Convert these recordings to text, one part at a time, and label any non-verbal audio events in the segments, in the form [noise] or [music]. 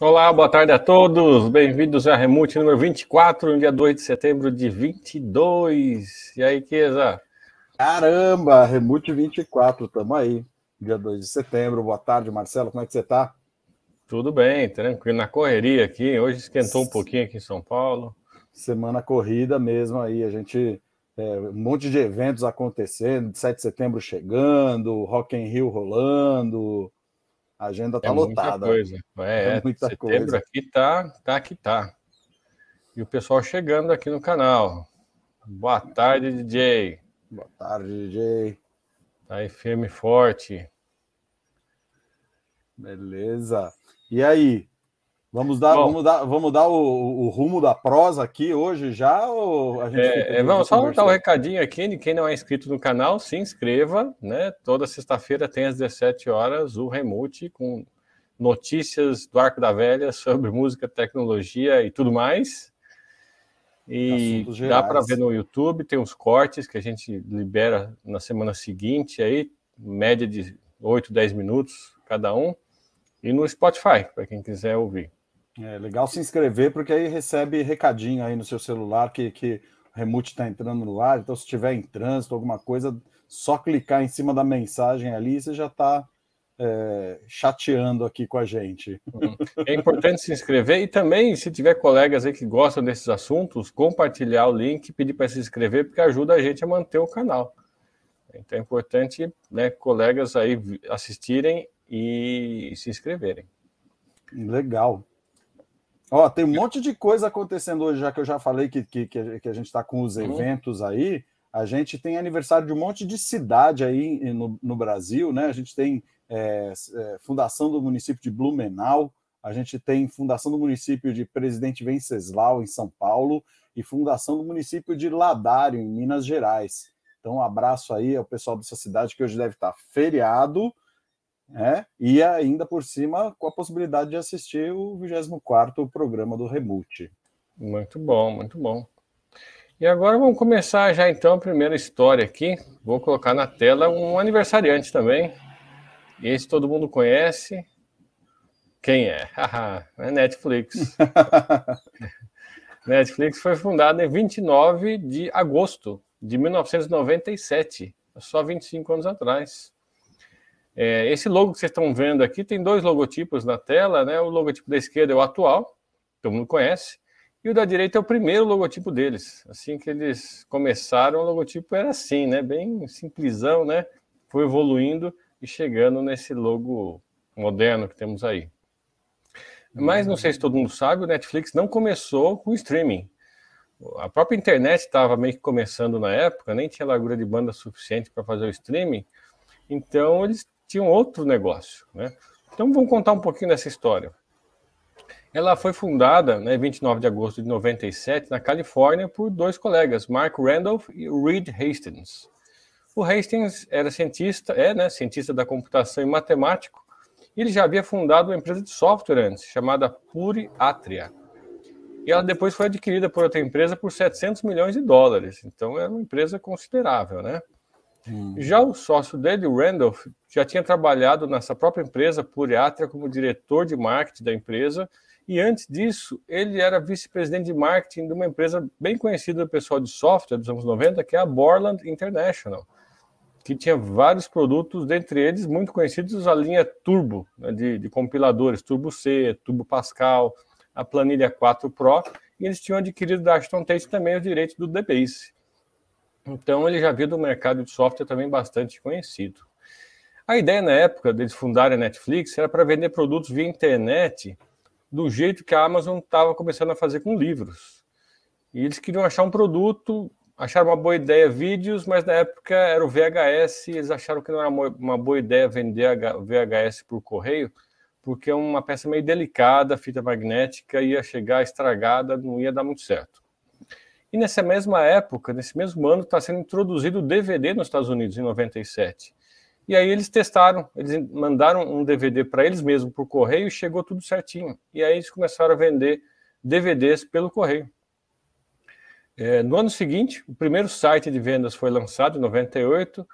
Olá, boa tarde a todos. Bem-vindos à Remute número 24, no dia 2 de setembro de 22. E aí, Kesa? Caramba, Remute 24, tamo aí. Dia 2 de setembro. Boa tarde, Marcelo. Como é que você tá? Tudo bem, tranquilo. Na correria aqui. Hoje esquentou um pouquinho aqui em São Paulo. Semana corrida mesmo aí. A gente é, um monte de eventos acontecendo, 7 de setembro chegando, Rock in Rio rolando, a agenda está é lotada. Muita coisa. É, é muita setembro coisa. aqui tá, tá que tá. E o pessoal chegando aqui no canal. Boa tarde, DJ. Boa tarde, DJ. Tá firme e forte. Beleza. E aí, Vamos dar, Bom, vamos dar, vamos dar o, o, rumo da prosa aqui hoje já? Ou a gente é, é só dar um recadinho aqui. Quem não é inscrito no canal, se inscreva. Né? Toda sexta-feira tem às 17 horas o Remote com notícias do Arco da Velha sobre música, tecnologia e tudo mais. E dá para ver no YouTube, tem os cortes que a gente libera na semana seguinte, aí, média de 8, 10 minutos cada um. E no Spotify, para quem quiser ouvir. É legal se inscrever, porque aí recebe recadinho aí no seu celular que, que o Remute está entrando no ar. Então, se tiver em trânsito, alguma coisa, só clicar em cima da mensagem ali e você já está é, chateando aqui com a gente. Uhum. É importante se inscrever e também, se tiver colegas aí que gostam desses assuntos, compartilhar o link, pedir para se inscrever, porque ajuda a gente a manter o canal. Então é importante né, colegas aí assistirem e se inscreverem. Legal. Ó, tem um monte de coisa acontecendo hoje, já que eu já falei que, que, que a gente está com os uhum. eventos aí. A gente tem aniversário de um monte de cidade aí no, no Brasil, né? A gente tem é, é, fundação do município de Blumenau, a gente tem fundação do município de Presidente Venceslau, em São Paulo, e fundação do município de Ladário, em Minas Gerais. Então, um abraço aí ao pessoal dessa cidade que hoje deve estar tá feriado, né? e ainda por cima com a possibilidade de assistir o 24 programa do Reboot. Muito bom, muito bom. E agora vamos começar já então a primeira história aqui. Vou colocar na tela um aniversariante também. Esse todo mundo conhece. Quem é? é Netflix. [laughs] Netflix foi fundada em 29 de agosto de 1997, só 25 anos atrás. É, esse logo que vocês estão vendo aqui tem dois logotipos na tela, né? O logotipo da esquerda é o atual, todo mundo conhece, e o da direita é o primeiro logotipo deles. Assim que eles começaram, o logotipo era assim, né? Bem simplesão, né? Foi evoluindo e chegando nesse logo moderno que temos aí. Mas não sei se todo mundo sabe, o Netflix não começou com streaming. A própria internet estava meio que começando na época, nem tinha largura de banda suficiente para fazer o streaming. Então eles tinha um outro negócio. Né? Então vamos contar um pouquinho dessa história. Ela foi fundada, né, 29 de agosto de 97, na Califórnia, por dois colegas, Mark Randolph e Reed Hastings. O Hastings era cientista, é, né, cientista da computação e matemático, e ele já havia fundado uma empresa de software antes, chamada Puri Atria. E ela depois foi adquirida por outra empresa por 700 milhões de dólares. Então era uma empresa considerável, né? Hum. Já o sócio dele, o Randolph, já tinha trabalhado nessa própria empresa Puriatria, como diretor de marketing da empresa e antes disso ele era vice-presidente de marketing de uma empresa bem conhecida do pessoal de software dos anos 90, que é a Borland International, que tinha vários produtos, dentre eles muito conhecidos a linha Turbo, né, de, de compiladores, Turbo C, Turbo Pascal, a planilha 4 Pro, e eles tinham adquirido da Ashton Tate também os direitos do DBase. Então ele já viu do mercado de software também bastante conhecido. A ideia na época deles fundarem a Netflix era para vender produtos via internet do jeito que a Amazon estava começando a fazer com livros. E eles queriam achar um produto, acharam uma boa ideia vídeos, mas na época era o VHS, eles acharam que não era uma boa ideia vender VHS por correio, porque é uma peça meio delicada, fita magnética, ia chegar estragada, não ia dar muito certo. E nessa mesma época, nesse mesmo ano, está sendo introduzido o DVD nos Estados Unidos, em 97. E aí eles testaram, eles mandaram um DVD para eles mesmos por correio e chegou tudo certinho. E aí eles começaram a vender DVDs pelo correio. É, no ano seguinte, o primeiro site de vendas foi lançado, em 98.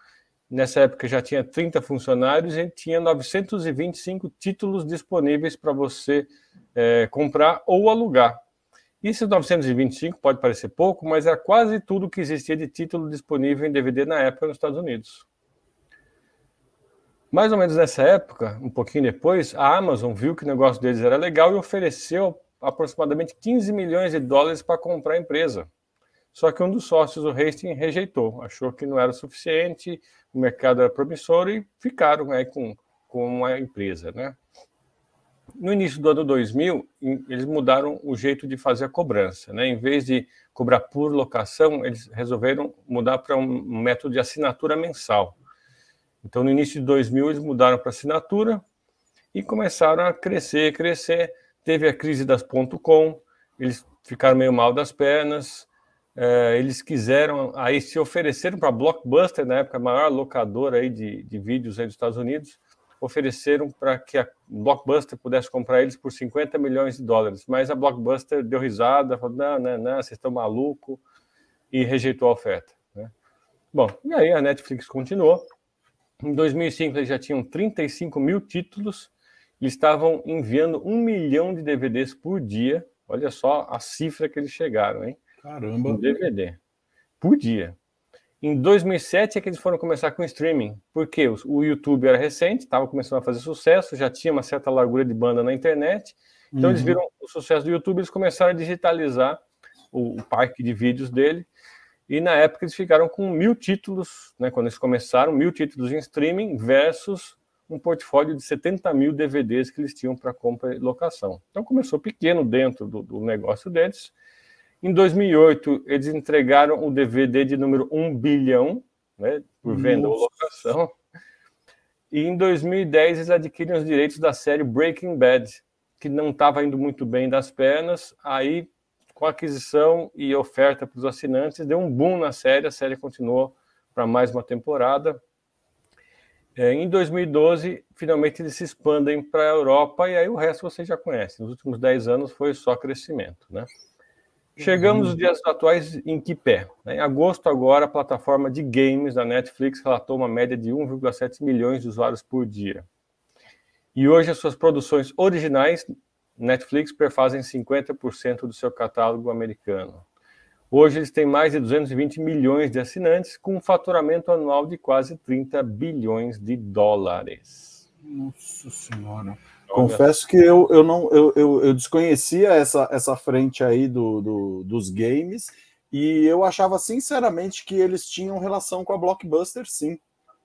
Nessa época já tinha 30 funcionários e tinha 925 títulos disponíveis para você é, comprar ou alugar. Isso 925 pode parecer pouco, mas era quase tudo que existia de título disponível em DVD na época nos Estados Unidos. Mais ou menos nessa época, um pouquinho depois, a Amazon viu que o negócio deles era legal e ofereceu aproximadamente 15 milhões de dólares para comprar a empresa. Só que um dos sócios, o Hastings, rejeitou, achou que não era suficiente, o mercado era promissor e ficaram aí com, com a empresa, né? no início do ano 2000, eles mudaram o jeito de fazer a cobrança. Né? Em vez de cobrar por locação, eles resolveram mudar para um método de assinatura mensal. Então, no início de 2000, eles mudaram para assinatura e começaram a crescer, crescer. Teve a crise das ponto .com, eles ficaram meio mal das pernas, eh, eles quiseram, aí se ofereceram para a Blockbuster, na época a maior locadora aí de, de vídeos aí dos Estados Unidos, ofereceram para que a Blockbuster pudesse comprar eles por 50 milhões de dólares, mas a Blockbuster deu risada, falou: não, não, não, vocês estão maluco e rejeitou a oferta. Né? Bom, e aí a Netflix continuou. Em 2005 eles já tinham 35 mil títulos e estavam enviando um milhão de DVDs por dia. Olha só a cifra que eles chegaram, hein? Caramba! Um DVD por dia. Em 2007 é que eles foram começar com streaming, porque o YouTube era recente, estava começando a fazer sucesso, já tinha uma certa largura de banda na internet, então uhum. eles viram o sucesso do YouTube, eles começaram a digitalizar o, o, parque de vídeos dele, e na época eles ficaram com mil títulos, né, quando eles começaram, mil títulos em streaming versus um portfólio de 70 mil DVDs que eles tinham para compra e locação. Então começou pequeno dentro do, do negócio deles, em 2008, eles entregaram o DVD de número 1 bilhão, né, por venda ou locação. E em 2010, eles adquiriram os direitos da série Breaking Bad, que não estava indo muito bem das pernas. Aí, com aquisição e oferta para os assinantes, deu um boom na série. A série continuou para mais uma temporada. É, em 2012, finalmente eles se expandem para a Europa e aí o resto você já conhece. Nos últimos 10 anos foi só crescimento, né? Chegamos nos uhum. dias atuais em que pé? Em agosto, agora, a plataforma de games da Netflix relatou uma média de 1,7 milhões de usuários por dia. E hoje, as suas produções originais, Netflix, perfazem 50% do seu catálogo americano. Hoje, eles têm mais de 220 milhões de assinantes, com um faturamento anual de quase 30 bilhões de dólares. Nossa Senhora. Confesso que eu, eu não eu, eu, eu desconhecia essa, essa frente aí do, do, dos games e eu achava sinceramente que eles tinham relação com a Blockbuster, sim.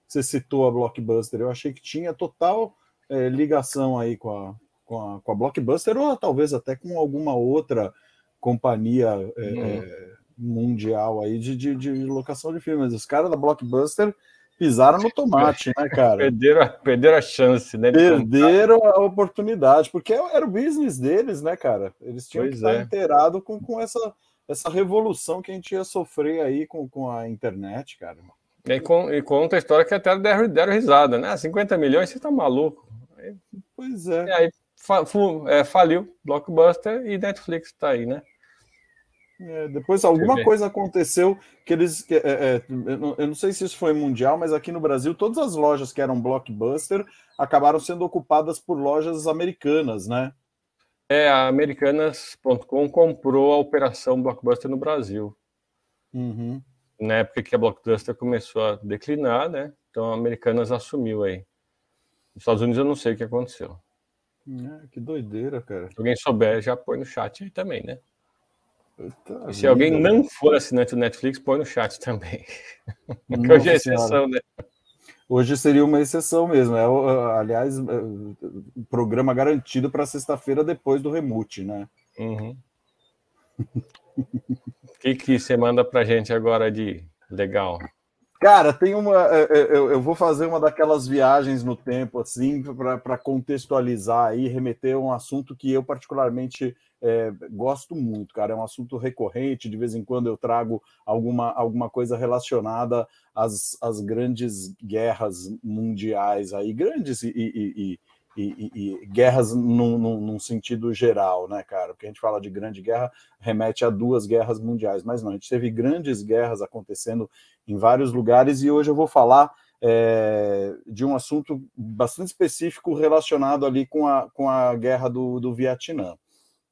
Você citou a Blockbuster, eu achei que tinha total é, ligação aí com a, com a, com, a, Blockbuster ou talvez até com alguma outra companhia é, hum. É, mundial aí de, de, de locação de filmes. Os caras da Blockbuster pisaram no [laughs] tomate, né, cara? perderam, a, perderam a chance, né? Perderam a oportunidade, porque é, era o business deles, né, cara? Eles tinham pois que tá é. estar inteirado com, com essa, essa revolução que a gente ia sofrer aí com, com a internet, cara. E, com, e conta a história que até deram, deram risada, né? 50 ah, milhões, você tá maluco. pois é. E aí fa, fu, é, faliu Blockbuster e Netflix tá aí, né? É, depois alguma coisa aconteceu que eles. é, é, eu não sei se isso foi mundial, mas aqui no Brasil todas as lojas que eram blockbuster acabaram sendo ocupadas por lojas americanas, né? É, a Americanas.com comprou a operação Blockbuster no Brasil. Uhum. Na época que a Blockbuster começou a declinar, né? Então a Americanas assumiu aí. Nos Estados Unidos eu não sei o que aconteceu. É, que doideira, cara. Se alguém souber, já põe no chat aí também, né? Eita, se alguém não for assinante do Netflix, põe no chat também. [laughs] Porque hoje é exceção, né? Hoje seria uma exceção mesmo. É, aliás, é, programa garantido para sexta-feira depois do remute, né? Uhum. O [laughs] que, que você manda para gente agora de legal? Cara, tem uma. É, é, eu, eu, vou fazer uma daquelas viagens no tempo, assim, para contextualizar e remeter a um assunto que eu particularmente é, gosto muito, cara. É um assunto recorrente, de vez em quando eu trago alguma, alguma coisa relacionada às, às grandes guerras mundiais aí, grandes e, e, e e, e, guerras num, num, num, sentido geral, né, cara? Porque a gente fala de grande guerra, remete a duas guerras mundiais, mas não, a gente teve grandes guerras acontecendo em vários lugares e hoje eu vou falar é, de um assunto bastante específico relacionado ali com a, com a guerra do, do Vietnã,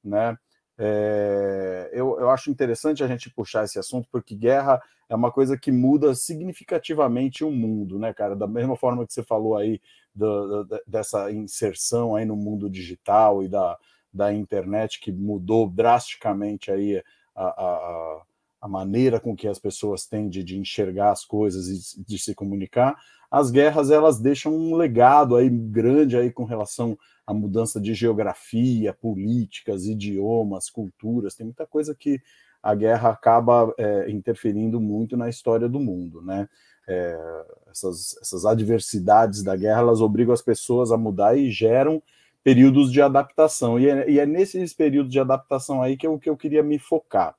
né? É, eu, eu, acho interessante a gente puxar esse assunto, porque guerra é uma coisa que muda significativamente o mundo, né, cara? Da mesma forma que você falou aí do, dessa inserção aí no mundo digital e da, da internet que mudou drasticamente aí a, a, a maneira com que as pessoas têm de, de enxergar as coisas e de se comunicar, as guerras elas deixam um legado aí grande aí com relação à mudança de geografia, políticas, idiomas, culturas, tem muita coisa que a guerra acaba é, interferindo muito na história do mundo, né? é, essas, essas adversidades da guerra, elas obrigam as pessoas a mudar e geram períodos de adaptação. E é, e é nesses períodos de adaptação aí que eu, que eu queria me focar,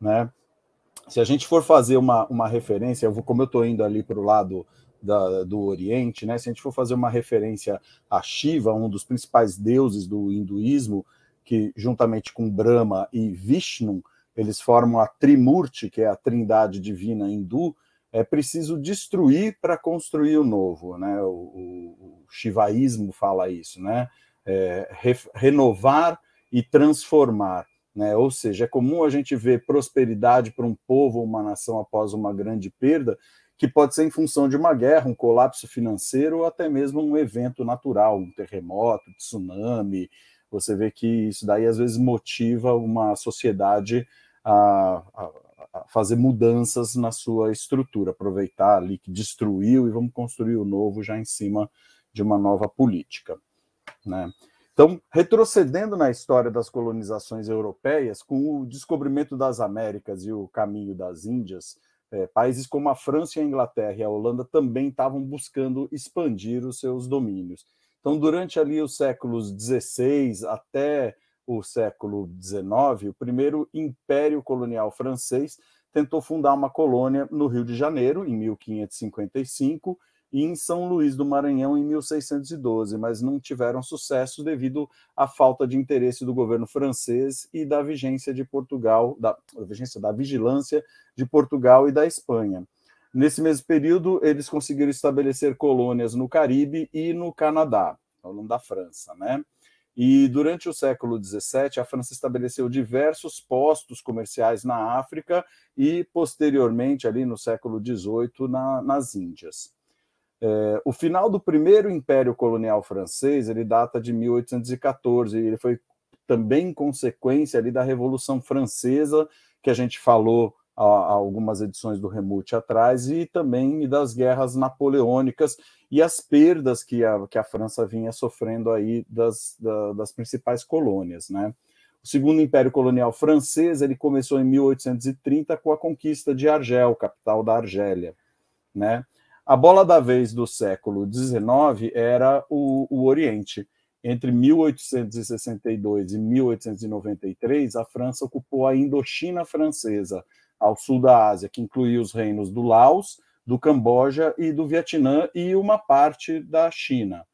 né? Se a gente for fazer uma, uma referência, eu vou, como eu estou indo ali para o lado da, do Oriente, né? Se a gente for fazer uma referência a Shiva, um dos principais deuses do hinduísmo, que juntamente com Brahma e Vishnu, eles formam a Trimurti, que é a trindade divina hindu, é preciso destruir para construir o novo, né? O, o, o shivaísmo fala isso, né? É, re, renovar e transformar, né? Ou seja, é comum a gente ver prosperidade para um povo ou uma nação após uma grande perda, que pode ser em função de uma guerra, um colapso financeiro ou até mesmo um evento natural, um terremoto, tsunami. Você vê que isso daí às vezes motiva uma sociedade a, a fazer mudanças na sua estrutura, aproveitar ali que destruiu e vamos construir o novo já em cima de uma nova política. Né? Então, retrocedendo na história das colonizações europeias, com o descobrimento das Américas e o caminho das Índias, é, países como a França, a Inglaterra e a Holanda também estavam buscando expandir os seus domínios. Então, durante ali os séculos XVI até o século XIX, o primeiro império colonial francês tentou fundar uma colônia no Rio de Janeiro, em 1555, e em São Luís do Maranhão, em 1612, mas não tiveram sucesso devido à falta de interesse do governo francês e da vigência de Portugal, da, da vigência da vigilância de Portugal e da Espanha. Nesse mesmo período, eles conseguiram estabelecer colônias no Caribe e no Canadá, falando da França, né? E durante o século XVII, a França estabeleceu diversos postos comerciais na África e, posteriormente, ali no século XVIII, na, nas Índias. É, o final do primeiro Império Colonial Francês ele data de 1814 e ele foi também consequência ali da Revolução Francesa que a gente falou a, a algumas edições do Remute atrás, e também das guerras napoleônicas e as perdas que a, que a França vinha sofrendo aí das, da, das principais colônias, né? O segundo império colonial francês ele começou em 1830 com a conquista de Argel, capital da Argélia. Né? A bola da vez do século XIX era o, o Oriente. Entre 1862 e 1893, a França ocupou a Indochina francesa, ao sul da Ásia, que incluía os reinos do Laos, do Camboja e do Vietnã e uma parte da China,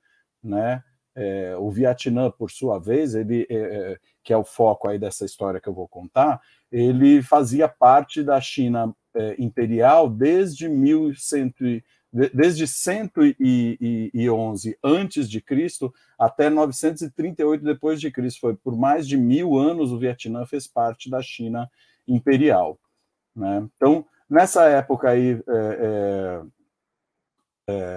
né? É, o Vietnã, por sua vez, ele é, é que é o foco aí dessa história que eu vou contar, ele fazia parte da China é, imperial desde 1100 desde 111 antes de Cristo até 938 depois de Cristo foi por mais de mil anos o Vietnã fez parte da China imperial né? Então, nessa época aí é, é,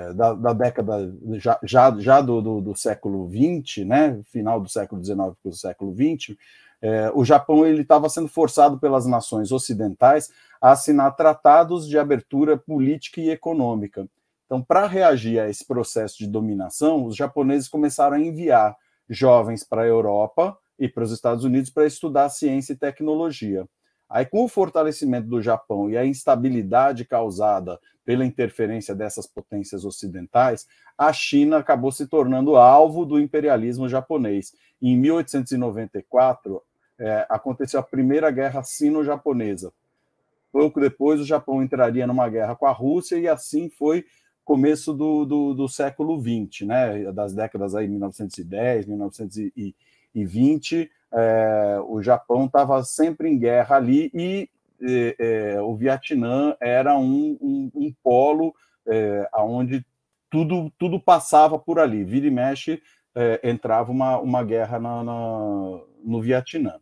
é, da, da, década já, já, já do, do, do, século XX, né? final do século XIX para o século XX, é, o Japão ele estava sendo forçado pelas nações ocidentais a assinar tratados de abertura política e econômica. Então, para reagir a esse processo de dominação, os japoneses começaram a enviar jovens para a Europa e para os Estados Unidos para estudar ciência e tecnologia. Aí, com o fortalecimento do Japão e a instabilidade causada pela interferência dessas potências ocidentais, a China acabou se tornando alvo do imperialismo japonês. Em 1894, é, aconteceu a primeira guerra sino-japonesa. Pouco depois, o Japão entraria numa guerra com a Rússia, e assim foi começo do, do, do século XX, né? das décadas aí 1910, 1920 é, o Japão estava sempre em guerra ali e é, é, o Vietnã era um, um, um polo é, onde tudo, tudo passava por ali. Vira e mexe, é, entrava uma, uma guerra na, na, no Vietnã.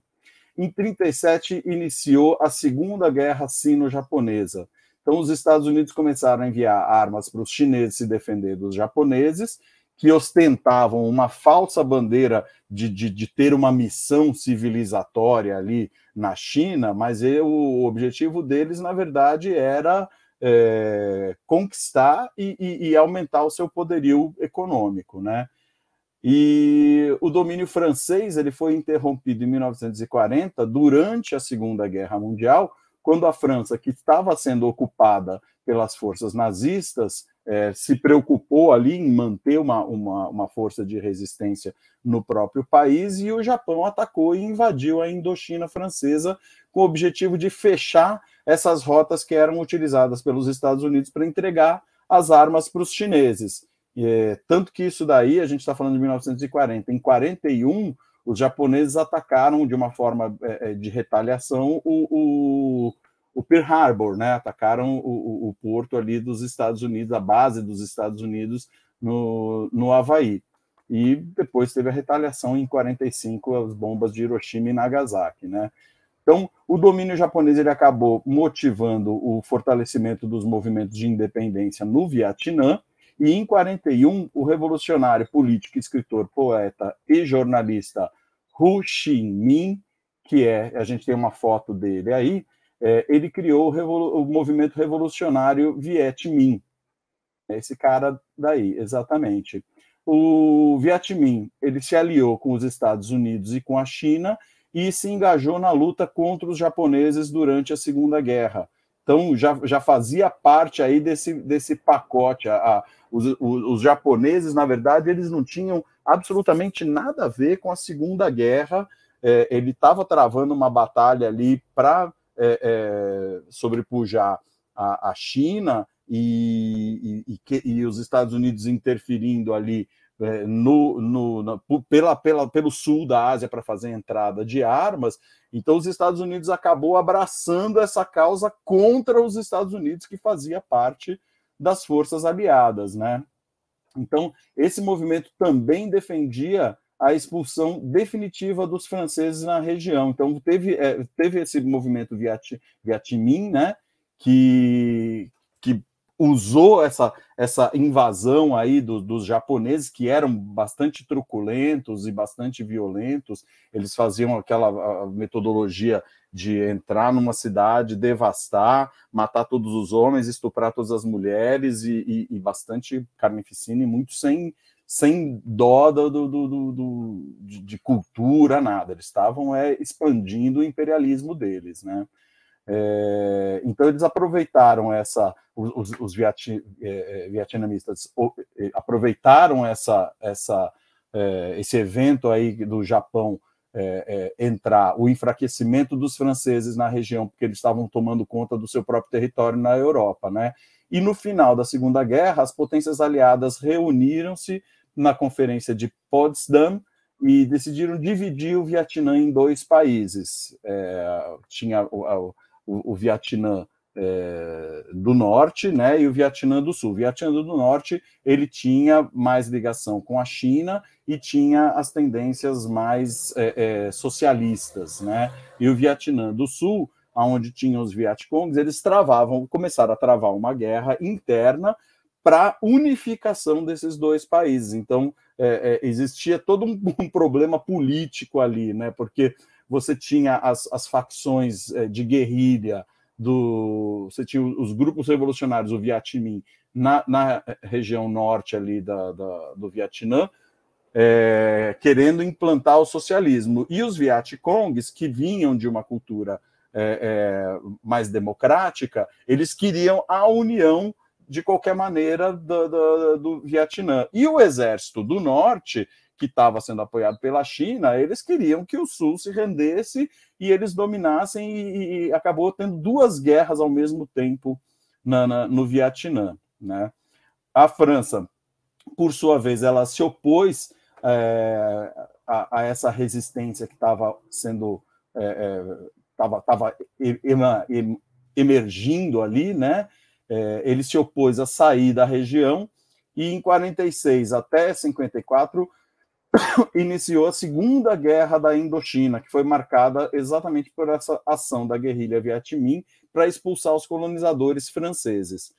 Em 37 iniciou a Segunda Guerra Sino-Japonesa. Então, os Estados Unidos começaram a enviar armas para os chineses se defender dos japoneses, que ostentavam uma falsa bandeira de, de, de, ter uma missão civilizatória ali na China, mas eu, o objetivo deles, na verdade, era é, conquistar e, e, e, aumentar o seu poderio econômico, né? E o domínio francês ele foi interrompido em 1940 durante a Segunda Guerra Mundial, quando a França, que estava sendo ocupada pelas forças nazistas, é, se preocupou ali em manter uma, uma, uma, força de resistência no próprio país e o Japão atacou e invadiu a Indochina francesa com o objetivo de fechar essas rotas que eram utilizadas pelos Estados Unidos para entregar as armas para os chineses. E, é, tanto que isso daí, a gente está falando de 1940, em 41 os japoneses atacaram de uma forma é, é de retaliação o, o o Pearl Harbor, né? Atacaram o, o, o, porto ali dos Estados Unidos, a base dos Estados Unidos no, no Havaí. E depois teve a retaliação em 45, as bombas de Hiroshima e Nagasaki, né? Então, o domínio japonês ele acabou motivando o fortalecimento dos movimentos de independência no Vietnã, e em 41, o revolucionário político, escritor, poeta e jornalista Hu Chi Minh, que é, a gente tem uma foto dele aí, é, ele criou o, o, movimento revolucionário Viet Minh. É esse cara daí, exatamente. O Viet Minh ele se aliou com os Estados Unidos e com a China e se engajou na luta contra os japoneses durante a Segunda Guerra. Então já, já fazia parte aí desse, desse pacote. A, a, os, os, os, japoneses, na verdade, eles não tinham absolutamente nada a ver com a Segunda Guerra. É, ele estava travando uma batalha ali para é, é, sobrepujar a, a China e, e, e, e, os Estados Unidos interferindo ali é, no, no, na, pela, pela, pelo sul da Ásia para fazer entrada de armas, então os Estados Unidos acabou abraçando essa causa contra os Estados Unidos que fazia parte das forças aliadas, né? Então esse movimento também defendia a expulsão definitiva dos franceses na região. Então, teve, é, teve esse movimento Viet, né, que, que usou essa, essa invasão aí do, dos japoneses, que eram bastante truculentos e bastante violentos. Eles faziam aquela metodologia de entrar numa cidade, devastar, matar todos os homens, estuprar todas as mulheres e, e, e bastante carnificina e muito sem sem dó do, do, do, do de, de, cultura, nada. Eles estavam é, expandindo o imperialismo deles, né? É, então eles aproveitaram essa, os, os é, é, vietnamistas o, é, aproveitaram essa, essa, esse evento aí do Japão entrar, o enfraquecimento dos franceses na região, porque eles estavam tomando conta do seu próprio território na Europa, né? E no final da Segunda Guerra, as potências aliadas reuniram-se na Conferência de Potsdam e decidiram dividir o Vietnã em dois países. É, tinha o, o, o Vietnã é, do Norte né, e o Vietnã do Sul. O Vietnã do Norte ele tinha mais ligação com a China e tinha as tendências mais é, é socialistas. Né? E o Vietnã do Sul, onde tinham os Vietcongs, eles travavam, começaram a travar uma guerra interna para unificação desses dois países. Então, é, é, existia todo um, [laughs] um, problema político ali, né? Porque você tinha as, as facções é, de guerrilha, do, você tinha os grupos revolucionários, o Vietminh, na, na região norte ali da, da do Vietnã, é, querendo implantar o socialismo. E os Vietcongs, que vinham de uma cultura é, é, mais democrática, eles queriam a união de qualquer maneira do, do, do Vietnã. E o exército do norte, que estava sendo apoiado pela China, eles queriam que o Sul se rendesse e eles dominassem, e, e acabou tendo duas guerras ao mesmo tempo na, na, no Vietnã. Né? A França, por sua vez, ela se opôs é, a, a, essa resistência que estava sendo estava é, é, tava, tava emergindo ali, né? é, ele se opôs a sair da região e em 46 até 54 [coughs] iniciou a Segunda Guerra da Indochina, que foi marcada exatamente por essa ação da guerrilha Minh para expulsar os colonizadores franceses.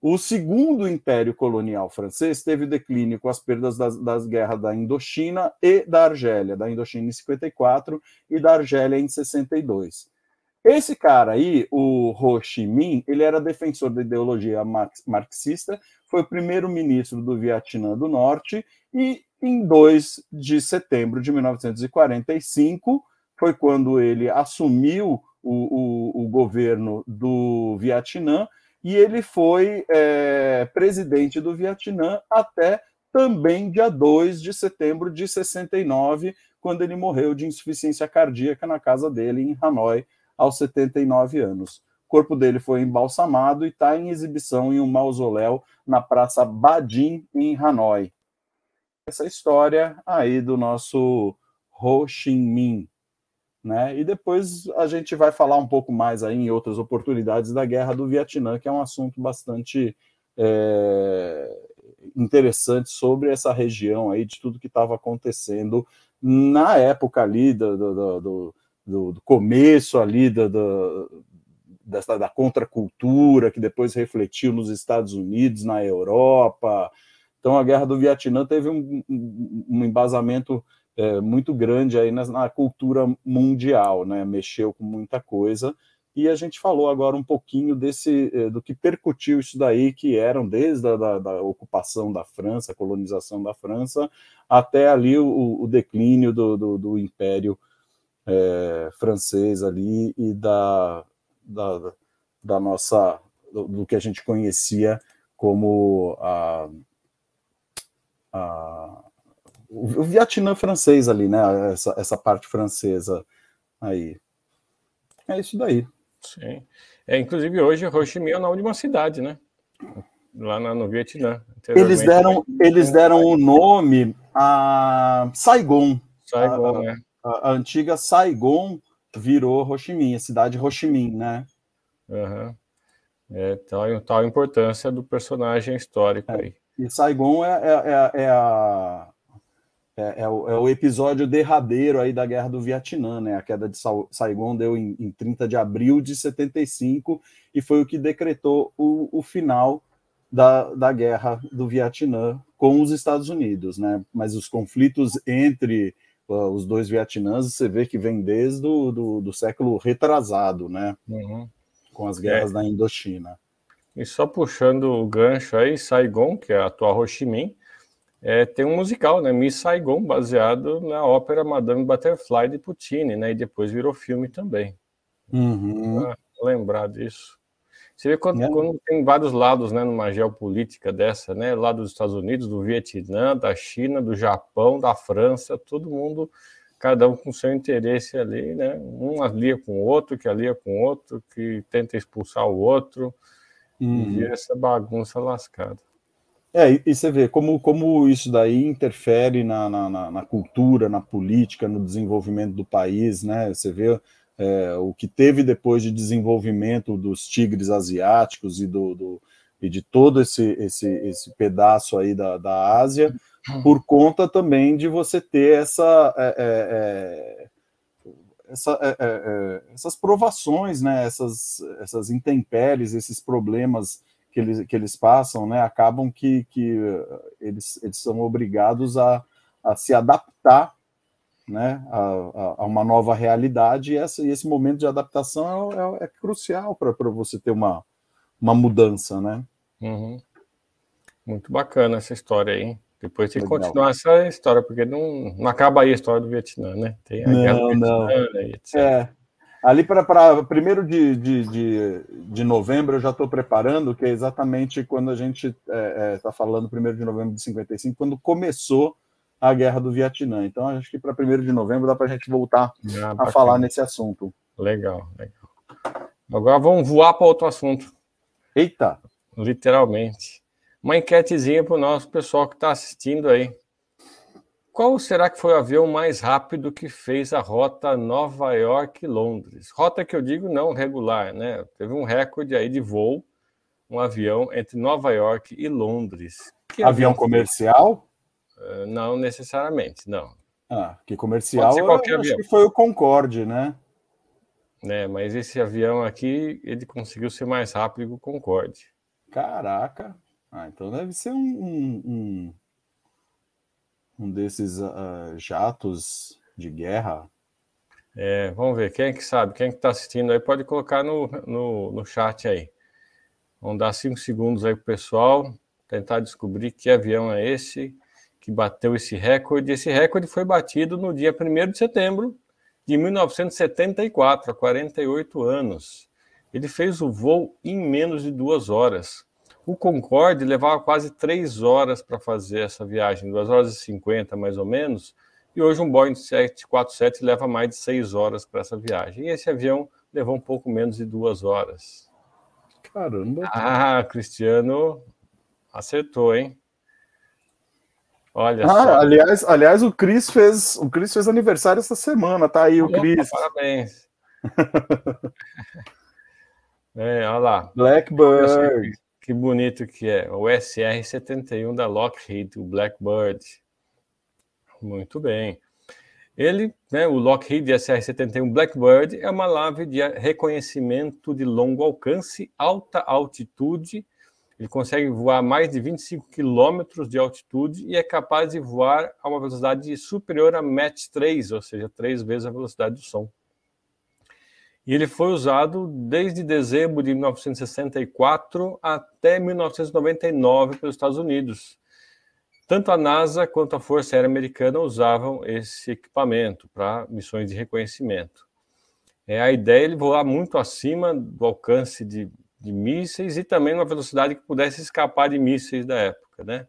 O segundo império colonial francês teve declínio com as perdas das, das, guerras da Indochina e da Argélia, da Indochina em 54 e da Argélia em 62. Esse cara aí, o Ho Chi Minh, ele era defensor da ideologia marxista, foi o primeiro-ministro do Vietnã do Norte e em 2 de setembro de 1945 foi quando ele assumiu o, o, o governo do Vietnã e ele foi é, presidente do Vietnã até também dia 2 de setembro de 69, quando ele morreu de insuficiência cardíaca na casa dele em Hanoi, aos 79 anos. O corpo dele foi embalsamado e está em exibição em um mausoléu na Praça Badin, em Hanoi. Essa história aí do nosso Ho Chi Minh. Né? E depois a gente vai falar um pouco mais aí em outras oportunidades da guerra do Vietnã, que é um assunto bastante é, interessante sobre essa região aí, de tudo que estava acontecendo na época ali do, do, do do, do começo ali da, da, da contracultura, que depois refletiu nos Estados Unidos, na Europa. Então, a Guerra do Vietnã teve um, um embasamento é, muito grande aí na, na cultura mundial, né? mexeu com muita coisa e a gente falou agora um pouquinho desse é, do que percutiu isso daí, que eram desde a da, da ocupação da França, colonização da França, até ali o, o declínio do, do, do Império é, francês ali e da, da, da nossa do, do, que a gente conhecia como a, a, o, o Vietnã francês ali, né? Essa, essa parte francesa aí. É isso daí. Sim. É, inclusive hoje Ho Chi Minh é o nome de uma cidade, né? Lá na, no Vietnã. Eles deram, eles deram o nome a Saigon. Saigon, a, né? a, antiga Saigon virou Ho Chi Minh, a cidade Ho Chi Minh, né? Uhum. É, tal, então, é, então, tal importância do personagem histórico é. aí. E Saigon é, é, é, é a, é, é, o, é o episódio derradeiro aí da Guerra do Vietnã, né? A queda de Saigon deu em, em 30 de abril de 75 e foi o que decretou o, o final da, da Guerra do Vietnã com os Estados Unidos, né? Mas os conflitos entre os dois Vietnãs, você vê que vem desde do, do, século retrasado, né? Uhum. Com as guerras é. Indochina. E só puxando o gancho aí, Saigon, que é a atual Ho Chi Minh, é, tem um musical, né? Miss Saigon, baseado na ópera Madame Butterfly de Puccini, né? E depois virou filme também. Uhum. Ah, lembrar disso. Você vê quando, é. quando, tem vários lados né, numa geopolítica dessa, né? Lá dos Estados Unidos, do Vietnã, da China, do Japão, da França, todo mundo, cada um com seu interesse ali, né? Um alia com o outro, que alia com o outro, que tenta expulsar o outro, uhum. e essa bagunça lascada. É, e, e você vê como, como isso daí interfere na, na, na, na cultura, na política, no desenvolvimento do país, né? Você vê é, o que teve depois de desenvolvimento dos tigres asiáticos e, do, do e de todo esse, esse, esse pedaço aí da, da Ásia, por conta também de você ter essa, é, é, é essa é, é, essas provações, né, essas, essas intempéries, esses problemas que eles, que eles passam, né, acabam que, que eles, eles são obrigados a, a se adaptar né, a, a, uma nova realidade, e, essa, e esse momento de adaptação é, é, é crucial para você ter uma, uma mudança, né? Uhum. Muito bacana essa história aí. Depois tem que continuar essa história, porque não, não acaba aí a história do Vietnã, né? Tem a não, guerra do não. etc. É. Ali para 1 de, de, de, de, novembro eu já estou preparando, que é exatamente quando a gente está é, é tá falando 1 de novembro de 55, quando começou a guerra do Vietnã. Então, acho que para 1 de novembro dá para a gente voltar ah, a falar nesse assunto. Legal, legal. Agora vamos voar para outro assunto. Eita! Literalmente. Uma enquetezinha para o nosso pessoal que está assistindo aí. Qual será que foi o avião mais rápido que fez a rota Nova York-Londres? Rota que eu digo não regular, né? Teve um recorde aí de voo, um avião entre Nova York e Londres. Que avião, avião comercial? Eh, não necessariamente, não. Ah, que comercial qualquer acho avião. que foi o Concorde, né? né? Mas esse avião aqui, ele conseguiu ser mais rápido que o Concorde. Caraca! Ah, então deve ser um, um, um, um desses uh, jatos de guerra. É, vamos ver, quem é que sabe, quem é que está assistindo aí, pode colocar no, no, no chat aí. Vamos dar cinco segundos aí para o pessoal tentar descobrir que avião é esse que bateu esse recorde. Esse recorde foi batido no dia 1 de setembro de 1974, há 48 anos. Ele fez o voo em menos de duas horas. O Concorde levava quase três horas para fazer essa viagem, duas horas e cinquenta mais ou menos, e hoje um Boeing 747 leva mais de seis horas para essa viagem. E esse avião levou um pouco menos de duas horas. Caramba! Ah, Cristiano acertou, hein? Olha ah, Aliás, aliás, o Cris fez, o Chris fez aniversário essa semana, tá aí o Cris. Parabéns. [laughs] é, olha lá. Blackbird. Que bonito que é. O SR-71 da Lockheed, o Blackbird. Muito bem. Ele, né, o Lockheed SR-71 Blackbird, é uma nave de reconhecimento de longo alcance, alta altitude ele consegue voar a mais de 25 quilômetros de altitude e é capaz de voar a uma velocidade superior a Mach 3, ou seja, três vezes a velocidade do som. E ele foi usado desde dezembro de 1964 até 1999 pelos Estados Unidos. Tanto a NASA quanto a Força Aérea Americana usavam esse equipamento para missões de reconhecimento. É, a ideia é ele voar muito acima do alcance de de mísseis e também uma velocidade que pudesse escapar de mísseis da época, né?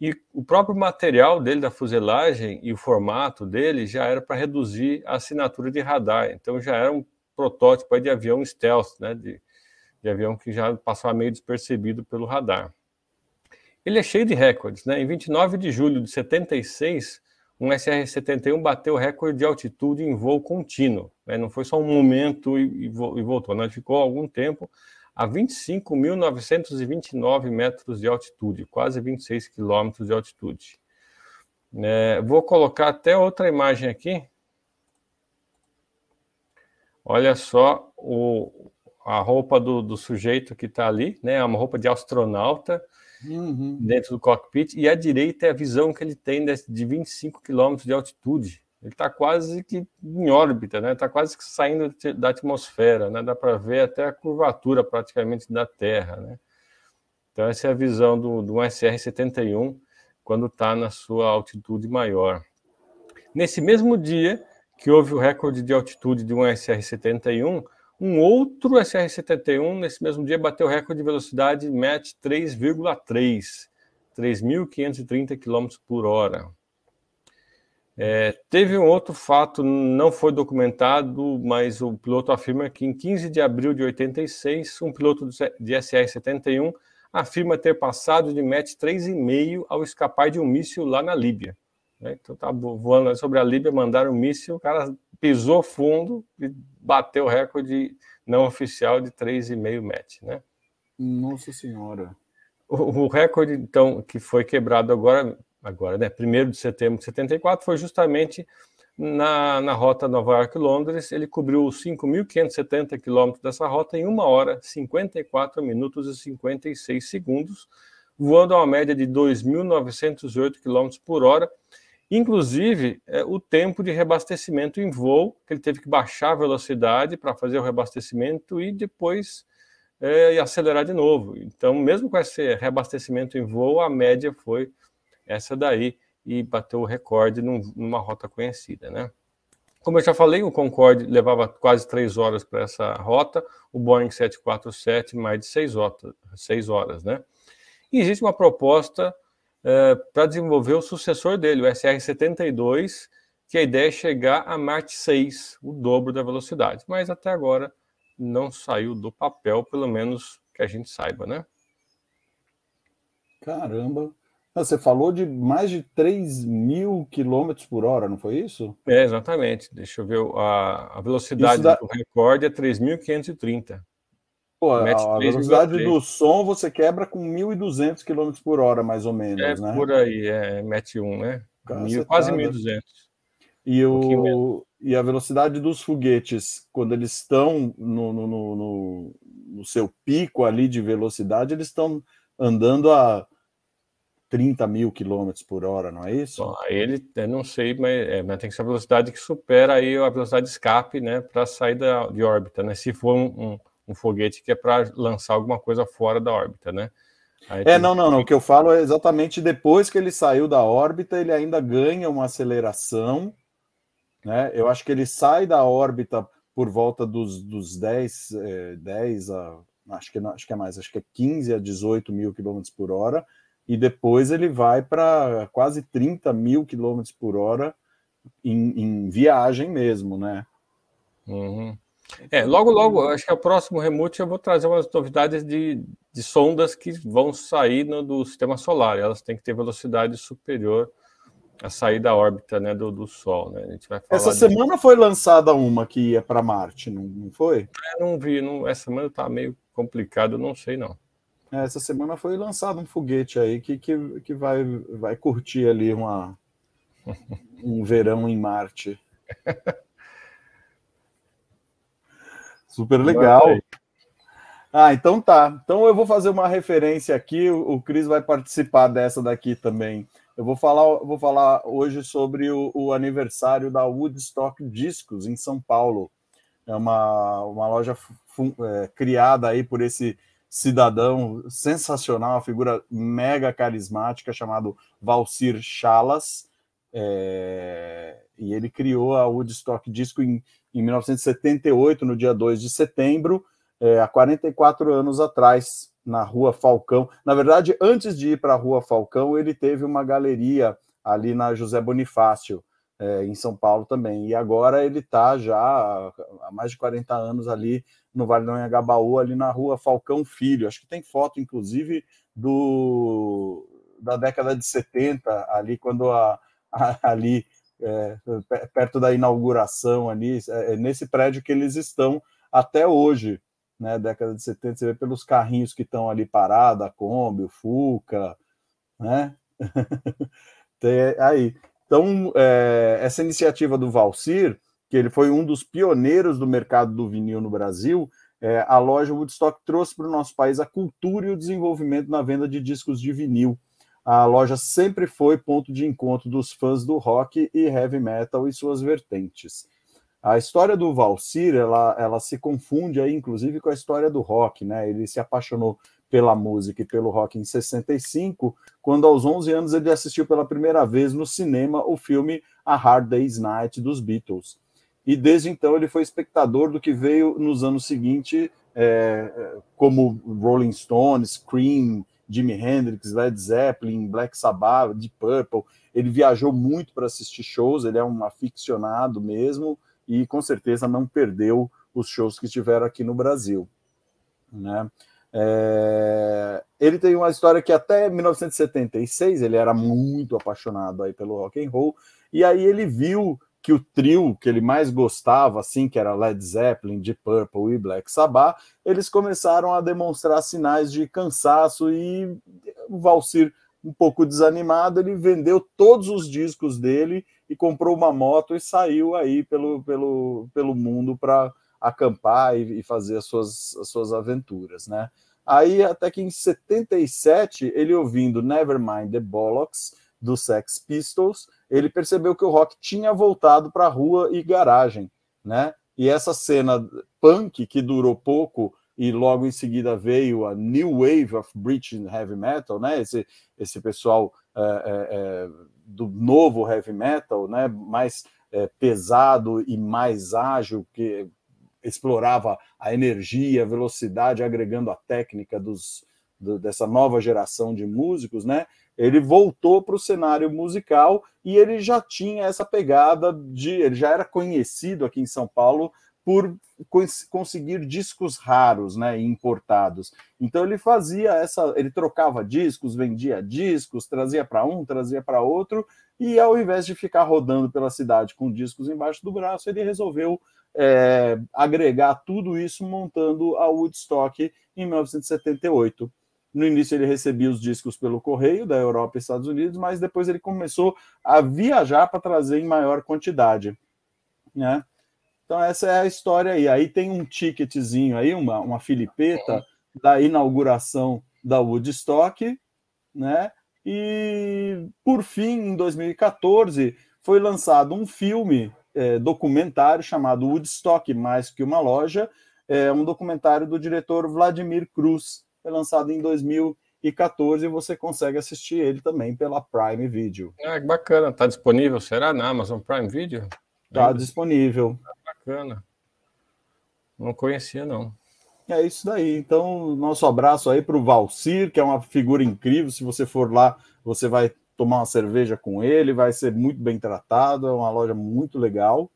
E o próprio material dele, da fuselagem e o formato dele já era para reduzir a assinatura de radar. Então já era um protótipo de avião stealth, né? De, de avião que já passava meio despercebido pelo radar. Ele é cheio de recordes, né? Em 29 de julho de 76, um SR-71 bateu o recorde de altitude em voo contínuo. Né? Não foi só um momento e, e, voltou, né? ficou algum tempo a 25.929 metros de altitude, quase 26 quilômetros de altitude. É, vou colocar até outra imagem aqui. Olha só o, a roupa do, do sujeito que está ali, né? É uma roupa de astronauta uhum. dentro do cockpit, e à direita é a visão que ele tem de, de 25 quilômetros de altitude ele está quase que em órbita, né? Está quase que saindo da atmosfera, né? Dá para ver até a curvatura praticamente da Terra, né? Então essa é a visão do, do SR-71 quando está na sua altitude maior. Nesse mesmo dia que houve o recorde de altitude de um SR-71, um outro SR-71 nesse mesmo dia bateu o recorde de velocidade MET 3,3, 3.530 km por hora. É, teve um outro fato, não foi documentado, mas o piloto afirma que em 15 de abril de 86, um piloto de SR-71 afirma ter passado de Mach 3,5 ao escapar de um míssil lá na Líbia. Né? Então tá voando sobre a Líbia, mandaram um míssil, o cara pisou fundo e bateu o recorde não oficial de 3,5 Mach, né? Nossa Senhora! o recorde, então, que foi quebrado agora agora, né, 1 de setembro de 74, foi justamente na, na rota Nova York-Londres. Ele cobriu 5.570 quilômetros dessa rota em 1 hora, 54 minutos e 56 segundos, voando a uma média de 2.908 quilômetros por hora. Inclusive, é, o tempo de reabastecimento em voo, que ele teve que baixar a velocidade para fazer o reabastecimento e depois é, acelerar de novo. Então, mesmo com esse reabastecimento em voo, a média foi essa daí e bateu o recorde num, numa rota conhecida, né? Como eu já falei, o Concorde levava quase três horas para essa rota, o Boeing 747 mais de seis horas, seis horas né? E existe uma proposta uh, para desenvolver o sucessor dele, o SR-72, que a ideia é chegar a Mach 6, o dobro da velocidade, mas até agora não saiu do papel, pelo menos que a gente saiba, né? Caramba, você falou de mais de 3 mil quilômetros por hora, não foi isso? É, exatamente. Deixa eu ver. A, a velocidade dá... do recorde é 3.530. Pô, a, a velocidade 3. do som você quebra com 1.200 km por hora, mais ou menos, é, né? por aí, é, mete 1, né? Mil, quase 1.200. Tá e, o, um e a velocidade dos foguetes, quando eles estão no, no, no, no seu pico ali de velocidade, eles estão andando a 30 mil quilômetros por hora, não é isso? Bom, ele, não sei, mas, é, mas tem que ser a velocidade que supera aí a velocidade de escape, né, para sair da, de órbita, né? Se for um, um, um foguete que é para lançar alguma coisa fora da órbita, né? Aí é, tem... não, não, não. O que eu falo é exatamente depois que ele saiu da órbita, ele ainda ganha uma aceleração, né? Eu acho que ele sai da órbita por volta dos, dos 10, 10 é, a. Acho que, acho que é mais, acho que é 15 a 18 mil quilômetros por hora e depois ele vai para quase 30 mil quilômetros por hora em, em, viagem mesmo, né? Uhum. É, logo, logo, acho que é o próximo remote eu vou trazer umas novidades de, de sondas que vão sair no, do sistema solar. Elas têm que ter velocidade superior a sair da órbita né, do, do Sol. Né? A gente vai essa semana foi lançada uma que ia para Marte, não, não foi? É, não vi, não, essa semana está meio complicado, não sei não. É, essa semana foi lançado um foguete aí que, que, que vai, vai curtir ali uma, um verão em Marte. [laughs] Super legal. Ah, então tá. Então eu vou fazer uma referência aqui. O Cris vai participar dessa daqui também. Eu vou falar, vou falar hoje sobre o, o, aniversário da Woodstock Discos em São Paulo. É uma, uma loja é, criada aí por esse cidadão sensacional, uma figura mega carismática, chamado Valcir Chalas. É, e ele criou a Woodstock Disco em, em 1978, no dia 2 de setembro, é, há 44 anos atrás, na Rua Falcão. Na verdade, antes de ir para a Rua Falcão, ele teve uma galeria ali na José Bonifácio é, em São Paulo também. E agora ele está já há mais de 40 anos ali no Vale do Anhangabaú, ali na rua Falcão Filho. Acho que tem foto, inclusive, do da década de 70, ali quando a, a ali é, perto da inauguração ali, é, é nesse prédio que eles estão até hoje, né? Década de 70, você vê pelos carrinhos que estão ali parados, a Kombi, o Fuca, né? [laughs] Tem é, aí. Então, é, essa iniciativa do Valsir, que ele foi um dos pioneiros do mercado do vinil no Brasil, é, a loja Woodstock trouxe para o nosso país a cultura e o desenvolvimento na venda de discos de vinil. A loja sempre foi ponto de encontro dos fãs do rock e heavy metal e suas vertentes. A história do Valsir, ela, ela se confunde aí, inclusive, com a história do rock, né? Ele se apaixonou pela música e pelo rock em 65, quando aos 11 anos ele assistiu pela primeira vez no cinema o filme A Hard Day's Night dos Beatles. E desde então ele foi espectador do que veio nos anos seguintes, é, como Rolling Stones, Cream, Jimi Hendrix, Led Zeppelin, Black Sabbath, Deep Purple. Ele viajou muito para assistir shows, ele é um aficionado mesmo e com certeza não perdeu os shows que tiveram aqui no Brasil. Né? É... Ele tem uma história que até 1976 ele era muito apaixonado aí pelo rock and roll e aí ele viu que o trio que ele mais gostava, assim, que era Led Zeppelin, Deep Purple e Black Sabbath, eles começaram a demonstrar sinais de cansaço e o Valsir um pouco desanimado, ele vendeu todos os discos dele e comprou uma moto e saiu aí pelo, pelo, pelo mundo para acampar e, e fazer as suas, as suas aventuras, né? Aí até que em 77, ele ouvindo Nevermind the Bollocks do Sex Pistols, ele percebeu que o rock tinha voltado para rua e garagem, né? E essa cena punk que durou pouco e logo em seguida veio a New Wave of British Heavy Metal, né? Esse, esse pessoal é, é, é do novo heavy metal, né? Mais é, pesado e mais ágil, que explorava a energia, a velocidade, agregando a técnica dos, do, dessa nova geração de músicos, né? Ele voltou para o cenário musical e ele já tinha essa pegada de. Ele já era conhecido aqui em São Paulo por cons conseguir discos raros, né, importados. Então ele fazia essa, ele trocava discos, vendia discos, trazia para um, trazia para outro, e ao invés de ficar rodando pela cidade com discos embaixo do braço, ele resolveu é, agregar tudo isso montando a Woodstock em 1978. No início ele recebia os discos pelo correio da Europa e Estados Unidos, mas depois ele começou a viajar para trazer em maior quantidade, né? Então essa é a história aí. Aí tem um ticketzinho aí, uma, uma filipeta da inauguração da Woodstock, né? E por fim, em 2014, foi lançado um filme é, documentário chamado Woodstock Mais Que Uma Loja, é um documentário do diretor Vladimir Cruz, foi lançado em 2014 e você consegue assistir ele também pela Prime Video. Ah, que bacana, tá disponível, será, na Amazon Prime Video? Tá disponível. Ah, bacana. Não conhecia, não. É isso daí. Então, nosso abraço aí para o Valcir, que é uma figura incrível. Se você for lá, você vai tomar uma cerveja com ele, vai ser muito bem tratado, é uma loja muito legal.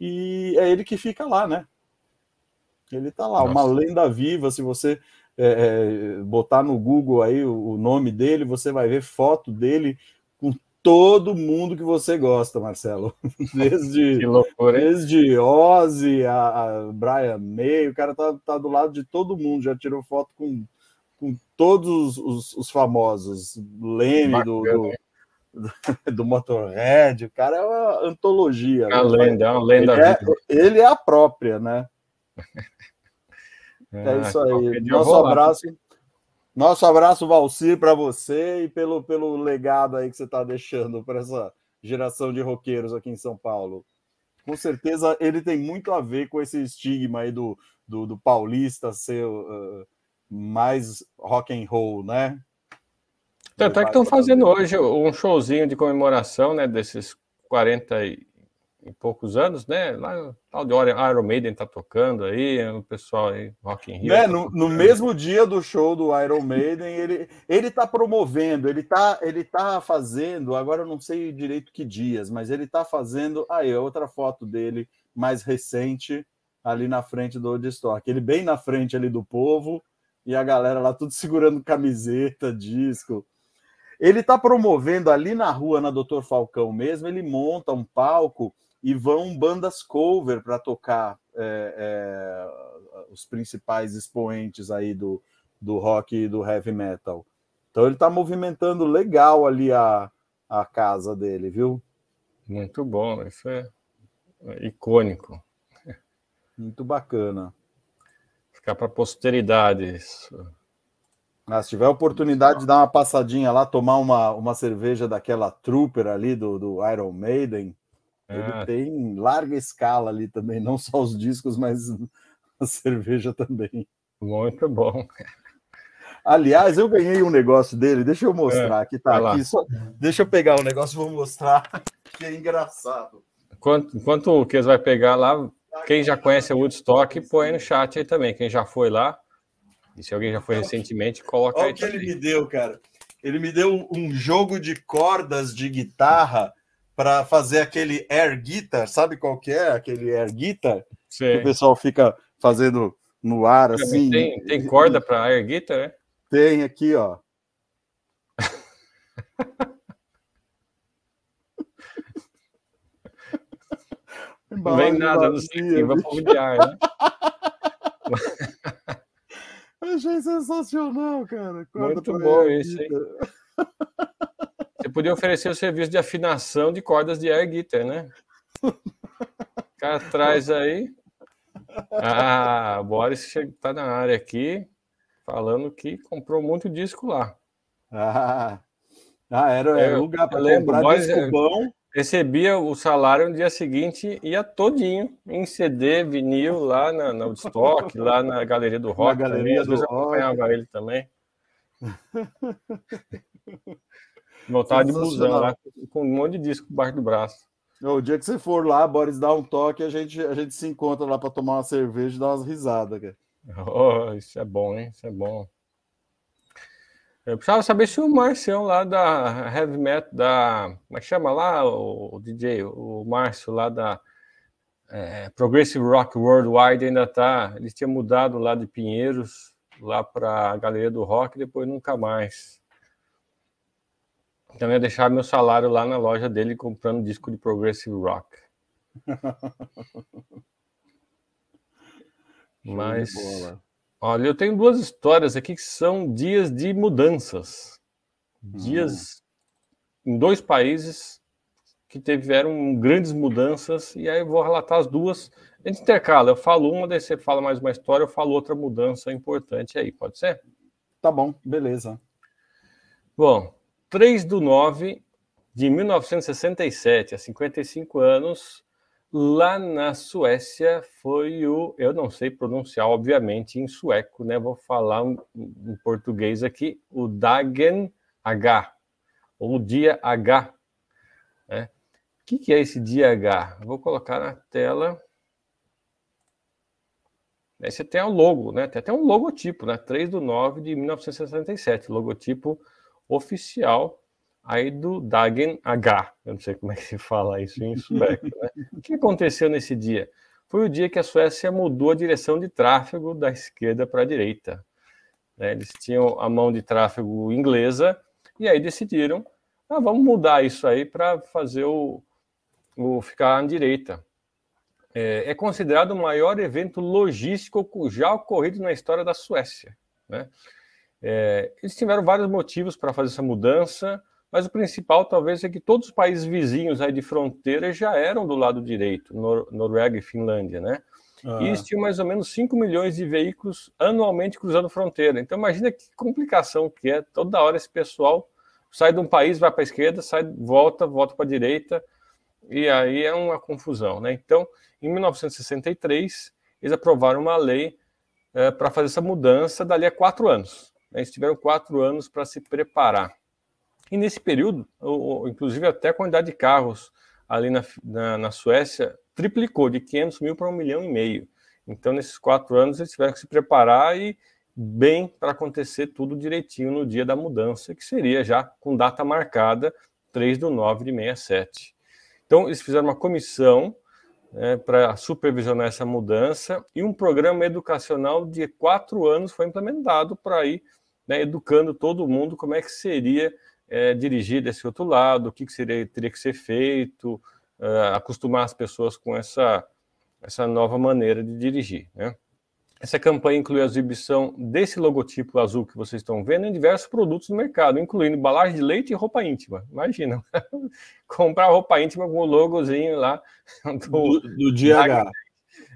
E é ele que fica lá, né? Ele tá lá, Nossa. uma lenda viva. Se você é, é, botar no Google aí o, o, nome dele, você vai ver foto dele com todo mundo que você gosta, Marcelo. [laughs] Desde, [laughs] que loucura, desde Ozzy, a, a, Brian May, o cara tá, tá do lado de todo mundo, já tirou foto com, com todos os, os famosos. Leme do, do, [laughs] do, Motorhead, o cara é uma antologia. É uma né? lenda, é uma lenda. Ele é, ele é a própria, né? [laughs] É, é isso aí. Nosso abraço. Nosso abraço, Valci, para você e pelo, pelo legado aí que você está deixando para essa geração de roqueiros aqui em São Paulo. Com certeza ele tem muito a ver com esse estigma aí do, do, do paulista ser uh, mais rock and roll, né? Tanto tá, tá é que estão fazendo tá hoje um showzinho de comemoração, né, desses 40 e poucos anos, né, lá tal de hora Iron Maiden está tocando aí, o é pessoal aí, Rock in Rio. Né, tá no, no, mesmo dia do show do Iron Maiden, ele, ele está promovendo, ele está ele tá fazendo, agora eu não sei direito que dias, mas ele está fazendo, aí, outra foto dele mais recente, ali na frente do Woodstock. Ele bem na frente ali do povo e a galera lá tudo segurando camiseta, disco. Ele está promovendo ali na rua, na Doutor Falcão mesmo, ele monta um palco e vão bandas cover para tocar é, é, os principais expoentes aí do, do rock e do heavy metal. Então ele está movimentando legal ali a, a casa dele, viu? Muito bom, isso é, é icônico. Muito bacana. Ficar para posteridade isso. Ah, se tiver a oportunidade de dar uma passadinha lá, tomar uma, uma cerveja daquela Trooper ali do, do Iron Maiden, é. ele tem larga escala ali também, não só os discos, mas [laughs] a cerveja também. Muito bom. Aliás, eu ganhei um negócio dele, deixa eu mostrar é, que tá aqui. Só, deixa eu pegar o um negócio e vou mostrar, [laughs] que é engraçado. Enquanto, enquanto o Luquez vai pegar lá, quem já conhece o Woodstock, põe no chat aí também. Quem já foi lá, e se alguém já foi recentemente, coloca Olha aí. o que ele me deu, cara. Ele me deu um jogo de cordas de guitarra para fazer aquele air guitar, sabe qual que é aquele air guitar? Sim. Que o pessoal fica fazendo no ar assim. Tem, tem corda para air guitar, é? Tem aqui, ó. [laughs] Não vem nada, não sei o que, vamos de ar, né? [laughs] achei sensacional, cara. Muito bom isso, hein? Você podia oferecer o serviço de afinação de cordas de air guitar, né? O cara traz aí. Ah, Boris está na área aqui, falando que comprou muito disco lá. Ah, ah era, é era lugar para lembrar disco é, bom recebia o salário no dia seguinte, ia todinho em CD, vinil, lá na, no estoque [laughs] lá na Galeria do Rock. Na galeria também, do Rock. acompanhava ele também. [laughs] Voltava de busão lá, com um monte de disco debaixo do braço. O dia que você for lá, Boris, dá um toque, a gente, a gente se encontra lá para tomar uma cerveja e dar umas risadas, cara. [laughs] Oh, isso é bom, hein? Isso é bom. Eu precisava saber se o Marcião lá da Heavy Metal, da. Como é que chama lá, o DJ? O Márcio lá da é, Progressive Rock Worldwide ainda tá. Ele tinha mudado lá de Pinheiros, lá para a Galeria do Rock, depois nunca mais. Então eu ia deixar meu salário lá na loja dele comprando disco de Progressive Rock. [laughs] Mas. Olha, eu tenho duas histórias aqui que são dias de mudanças. Hum. Dias em dois países que tiveram grandes mudanças, e aí eu vou relatar as duas. A gente intercala, eu falo uma, daí você fala mais uma história, eu falo outra mudança importante aí, pode ser? Tá bom, beleza. Bom, 3 do 9 de 1967, há 55 anos, lá na Suécia foi o. Eu não sei pronunciar, obviamente, em sueco, né? Vou falar em português aqui, o Dagen H, ou Dia H. Né? O que, que é esse Dia H? Vou colocar na tela. Esse você tem o logo, né? Tem até um logotipo, né? 3 do 9 de 1967, logotipo oficial Aido Dagen H, eu não sei como é que se fala isso em sueco. Né? o que aconteceu nesse dia? Foi o dia que a Suécia mudou a direção de tráfego da esquerda para a direita. Né? Eles tinham a mão de tráfego inglesa e aí decidiram, ah, vamos mudar isso aí para fazer o, o ficar à direita. É, é considerado o maior evento logístico já ocorrido na história da Suécia. Né? É, eles tiveram vários motivos para fazer essa mudança mas o principal talvez é que todos os países vizinhos aí de fronteira já eram do lado direito, Nor Noruega e Finlândia, né? Ah. E existiam mais ou menos 5 milhões de veículos anualmente cruzando fronteira. Então imagina que complicação que é toda hora esse pessoal sai de um país, vai para a esquerda, sai, volta, volta para a direita, e aí é uma confusão, né? Então, em 1963, eles aprovaram uma lei é, eh, para fazer essa mudança dali a quatro anos. Né? Eles tiveram quatro anos para se preparar. E nesse período, inclusive até a quantidade de carros ali na, na, na Suécia triplicou de 500 mil para um milhão e meio. Então, nesses quatro anos, eles tiveram que se preparar e bem para acontecer tudo direitinho no dia da mudança, que seria já com data marcada, 3 de nove de 67. Então, eles fizeram uma comissão né, para supervisionar essa mudança e um programa educacional de quatro anos foi implementado para ir né, educando todo mundo como é que seria é, dirigir desse outro lado, o que, que seria, teria que ser feito, é, acostumar as pessoas com essa, essa nova maneira de dirigir. Né? Essa campanha inclui a exibição desse logotipo azul que vocês estão vendo em diversos produtos do mercado, incluindo embalagem de leite e roupa íntima. Imagina, [laughs] comprar roupa íntima com o logozinho lá do, do, do DH. [laughs]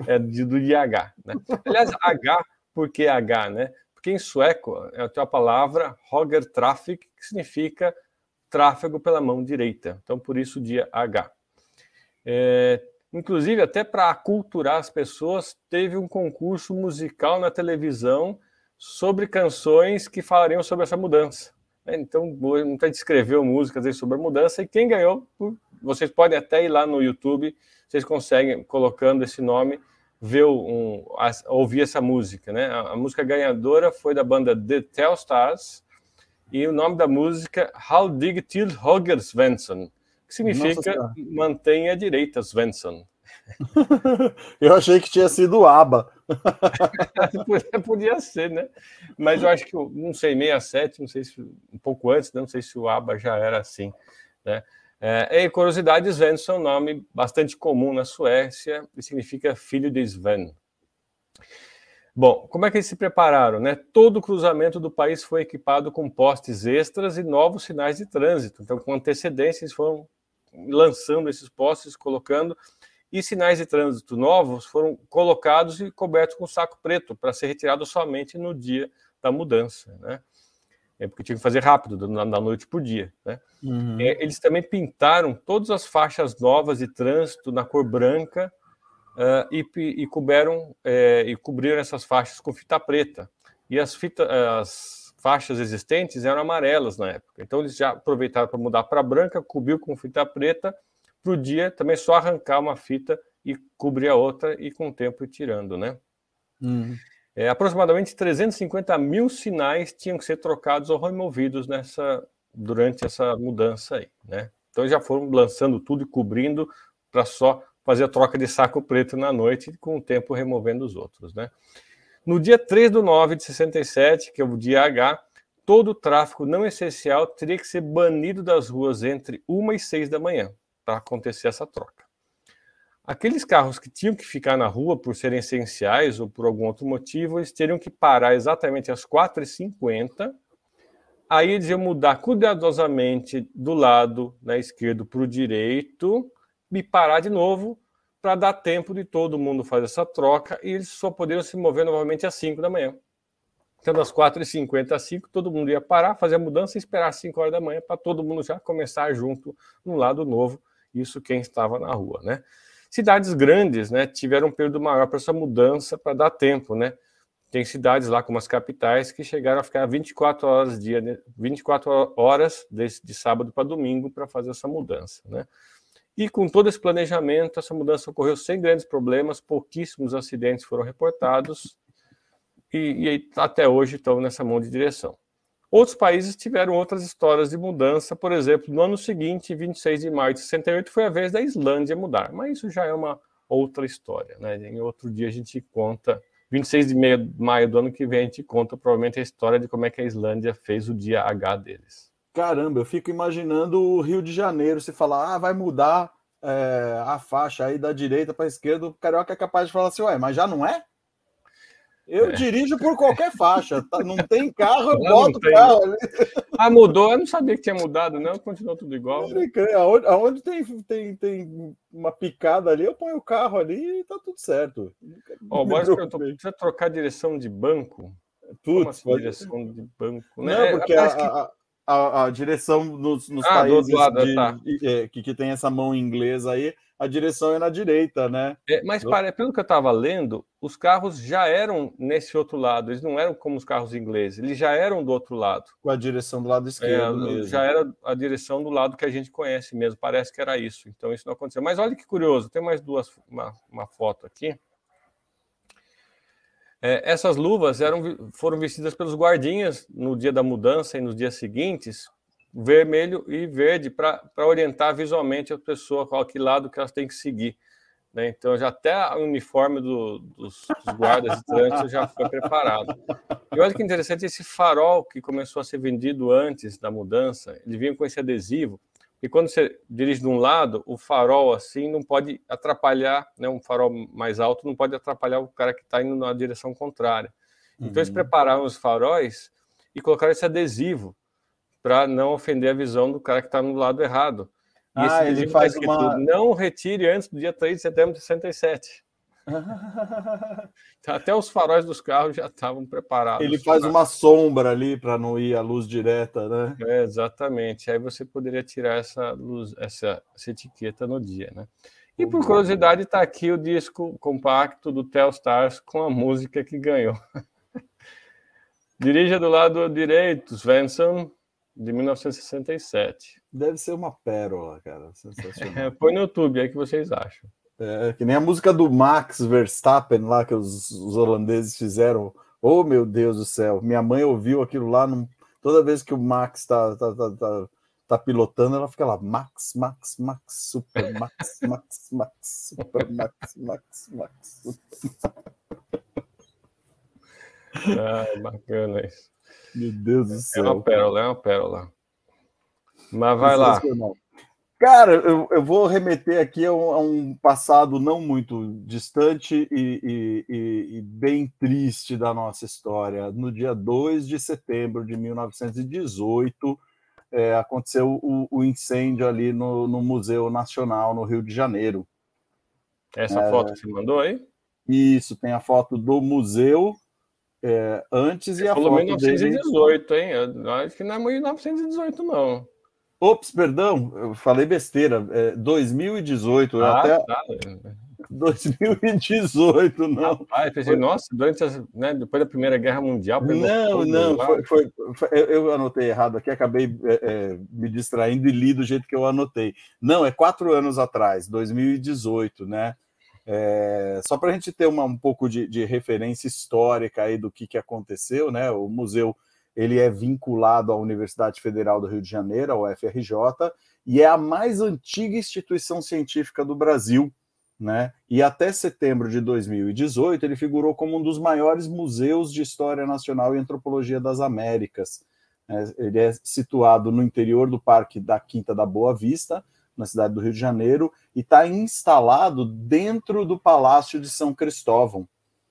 É, do DH. Né? Aliás, H, porque H, né? que em sueco é a palavra Traffic, que significa tráfego pela mão direita. Então, por isso, dia H. É, inclusive, até para aculturar as pessoas, teve um concurso musical na televisão sobre canções que falariam sobre essa mudança. É, então, muita descreveu músicas aí sobre a mudança, e quem ganhou, vocês podem até ir lá no YouTube, vocês conseguem, colocando esse nome, ver um, a, ouvir essa música, né? A, a, música ganhadora foi da banda The Telstars e o nome da música How Dig Till Roger Svensson, que significa mantenha a direita, Svensson. [laughs] eu achei que tinha sido aba. [laughs] Podia ser, né? Mas eu acho que, não sei, 67, não sei se um pouco antes, né? não sei se o aba já era assim, né? É, e curiosidade, Sven é um nome bastante comum na Suécia e significa filho de Sven. Bom, como é que eles se prepararam? Né? Todo o cruzamento do país foi equipado com postes extras e novos sinais de trânsito. Então, com antecedência, eles foram lançando esses postes, colocando, e sinais de trânsito novos foram colocados e cobertos com saco preto para ser retirado somente no dia da mudança. Né? é porque tinha que fazer rápido, da, noite para o dia. Né? Uhum. É, eles também pintaram todas as faixas novas de trânsito na cor branca uh, e, e, couberam, é, e cobriram essas faixas com fita preta. E as, fita, as faixas existentes eram amarelas na época. Então eles já aproveitaram para mudar para branca, cobriu com fita preta, para o dia também só arrancar uma fita e cobrir a outra e com o tempo ir tirando, né? Uhum. É, aproximadamente 350 mil sinais tinham que ser trocados ou removidos nessa, durante essa mudança aí, né? Então já foram lançando tudo e cobrindo para só fazer a troca de saco preto na noite, e com o tempo removendo os outros, né? No dia 3 do 9 de 67, que é o dia H, todo o tráfego não essencial teria que ser banido das ruas entre 1 e 6 da manhã para acontecer essa troca. Aqueles carros que tinham que ficar na rua por serem essenciais ou por algum outro motivo, eles teriam que parar exatamente às 4h50. Aí eles iam mudar cuidadosamente do lado na esquerdo para o direito e parar de novo para dar tempo de todo mundo fazer essa troca e eles só poderiam se mover novamente às 5 da manhã. Então, das 4h50 às 5, todo mundo ia parar, fazer a mudança e esperar às 5 horas da manhã para todo mundo já começar junto no lado novo. Isso quem estava na rua, né? Cidades grandes né, tiveram um período maior para essa mudança, para dar tempo, né? Tem cidades lá, como as capitais, que chegaram a ficar 24 horas, dia, 24 horas de, né, de sábado para domingo para fazer essa mudança, né? E com todo esse planejamento, essa mudança ocorreu sem grandes problemas, pouquíssimos acidentes foram reportados e, e até hoje estão nessa mão de direção. Outros países tiveram outras histórias de mudança, por exemplo, no ano seguinte, 26 de maio de 68, foi a vez da Islândia mudar, mas isso já é uma outra história, né? Em outro dia a gente conta, 26 de maio do ano que vem a gente conta provavelmente a história de como é que a Islândia fez o dia H deles. Caramba, eu fico imaginando o Rio de Janeiro se falar, ah, vai mudar é, a faixa aí da direita para a esquerda, o carioca é capaz de falar assim, ué, mas já não é? Eu é. dirijo por qualquer faixa, tá? não tem carro, [laughs] eu não, boto não carro. Ah, mudou? Eu não sabia que tinha mudado, não, continuou tudo igual. Né? Aonde, aonde tem, tem, tem uma picada ali, eu ponho o carro ali e tá tudo certo. Ó, oh, mas eu tô, precisa trocar direção de banco. Putz, assim, pode... direção de banco. Né? Não, porque é, a, a, a, a direção nos, nos ah, países lado, de, tá. é, que, que tem essa mão inglesa aí, a direção é na direita, né? É, mas para, pelo que eu estava lendo, os carros já eram nesse outro lado, eles não eram como os carros ingleses, eles já eram do outro lado. Com a direção do lado é, esquerdo é, Já era a direção do lado que a gente conhece mesmo, parece que era isso, então isso não aconteceu. Mas olha que curioso, tem mais duas, uma, uma foto aqui. É, essas luvas eram, foram vestidas pelos guardinhas no dia da mudança e nos dias seguintes, vermelho e verde, para orientar visualmente a pessoa qual que lado que elas têm que seguir. Né? Então, já até o uniforme do, dos, dos, guardas de trânsito já foi preparado. E olha que interessante, esse farol que começou a ser vendido antes da mudança, ele vinha com esse adesivo, e quando você dirige de um lado, o farol assim não pode atrapalhar, né, um farol mais alto não pode atrapalhar o cara que está indo na direção contrária. Então uhum. eles prepararam os faróis e colocaram esse adesivo para não ofender a visão do cara que está no lado errado. E ah, ele faz uma... não retire antes do dia 3 de setembro de 67. [laughs] Até os faróis dos carros já estavam preparados. Ele faz pra... uma sombra ali para não ir a luz direta, né? É, exatamente. Aí você poderia tirar essa luz, essa, essa etiqueta no dia, né? E por curiosidade, está aqui o disco compacto do Telstars com a música que ganhou. [laughs] Dirija do lado direito, Svensson, de 1967. Deve ser uma pérola, cara. [laughs] É, Sensacional. Põe no YouTube, aí que vocês acham. É, que nem a música do Max Verstappen lá que os, os, holandeses fizeram. Oh, meu Deus do céu! Minha mãe ouviu aquilo lá. Num... Toda vez que o Max tá, tá, tá, tá, tá pilotando, ela fica lá: Max, Max, Max, Super Max, Max, Max, Super Max, Max, Max. ah, bacana isso. Meu Deus do céu. É uma pérola, é uma pérola. Mas vai lá. É Cara, eu, eu, vou remeter aqui a um, a um, passado não muito distante e, e, e, bem triste da nossa história. No dia 2 de setembro de 1918, é, aconteceu o, o, incêndio ali no, no, Museu Nacional, no Rio de Janeiro. Essa é, foto que você mandou aí? Isso, tem a foto do museu é, antes você e a foto. Falou 1918, dele... hein? Eu acho que não é 1918, não. Ops, perdão, eu falei besteira. É 2018, ah, até. Tá. 2018, não. Rapaz, pensei, nossa, durante as, né, depois da Primeira Guerra Mundial. Não, não, foi, foi, foi, eu anotei errado aqui, acabei é, é, me distraindo e li do jeito que eu anotei. Não, é quatro anos atrás, 2018, né? É, só para a gente ter uma, um pouco de, de referência histórica aí do que, que aconteceu, né? O museu ele é vinculado à Universidade Federal do Rio de Janeiro, a UFRJ, e é a mais antiga instituição científica do Brasil, né? E até setembro de 2018 ele figurou como um dos maiores museus de história nacional e antropologia das Américas. Né? Ele é situado no interior do Parque da Quinta da Boa Vista, na cidade do Rio de Janeiro, e está instalado dentro do Palácio de São Cristóvão.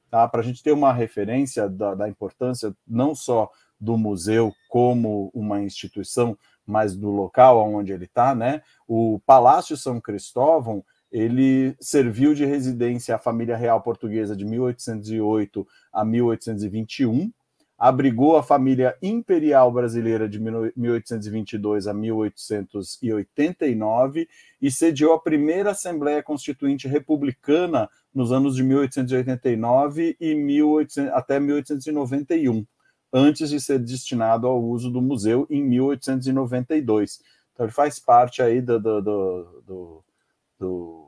Tá? Para a gente ter uma referência da, da importância não só do museu como uma instituição, mas do local onde ele está, né? O Palácio São Cristóvão ele serviu de residência à família real portuguesa de 1808 a 1821, abrigou a família imperial brasileira de 1822 a 1889 e sediou a primeira Assembleia Constituinte Republicana nos anos de 1889 e 18... até 1891 antes de ser destinado ao uso do museu em 1892. Então ele faz parte aí do. do, do, do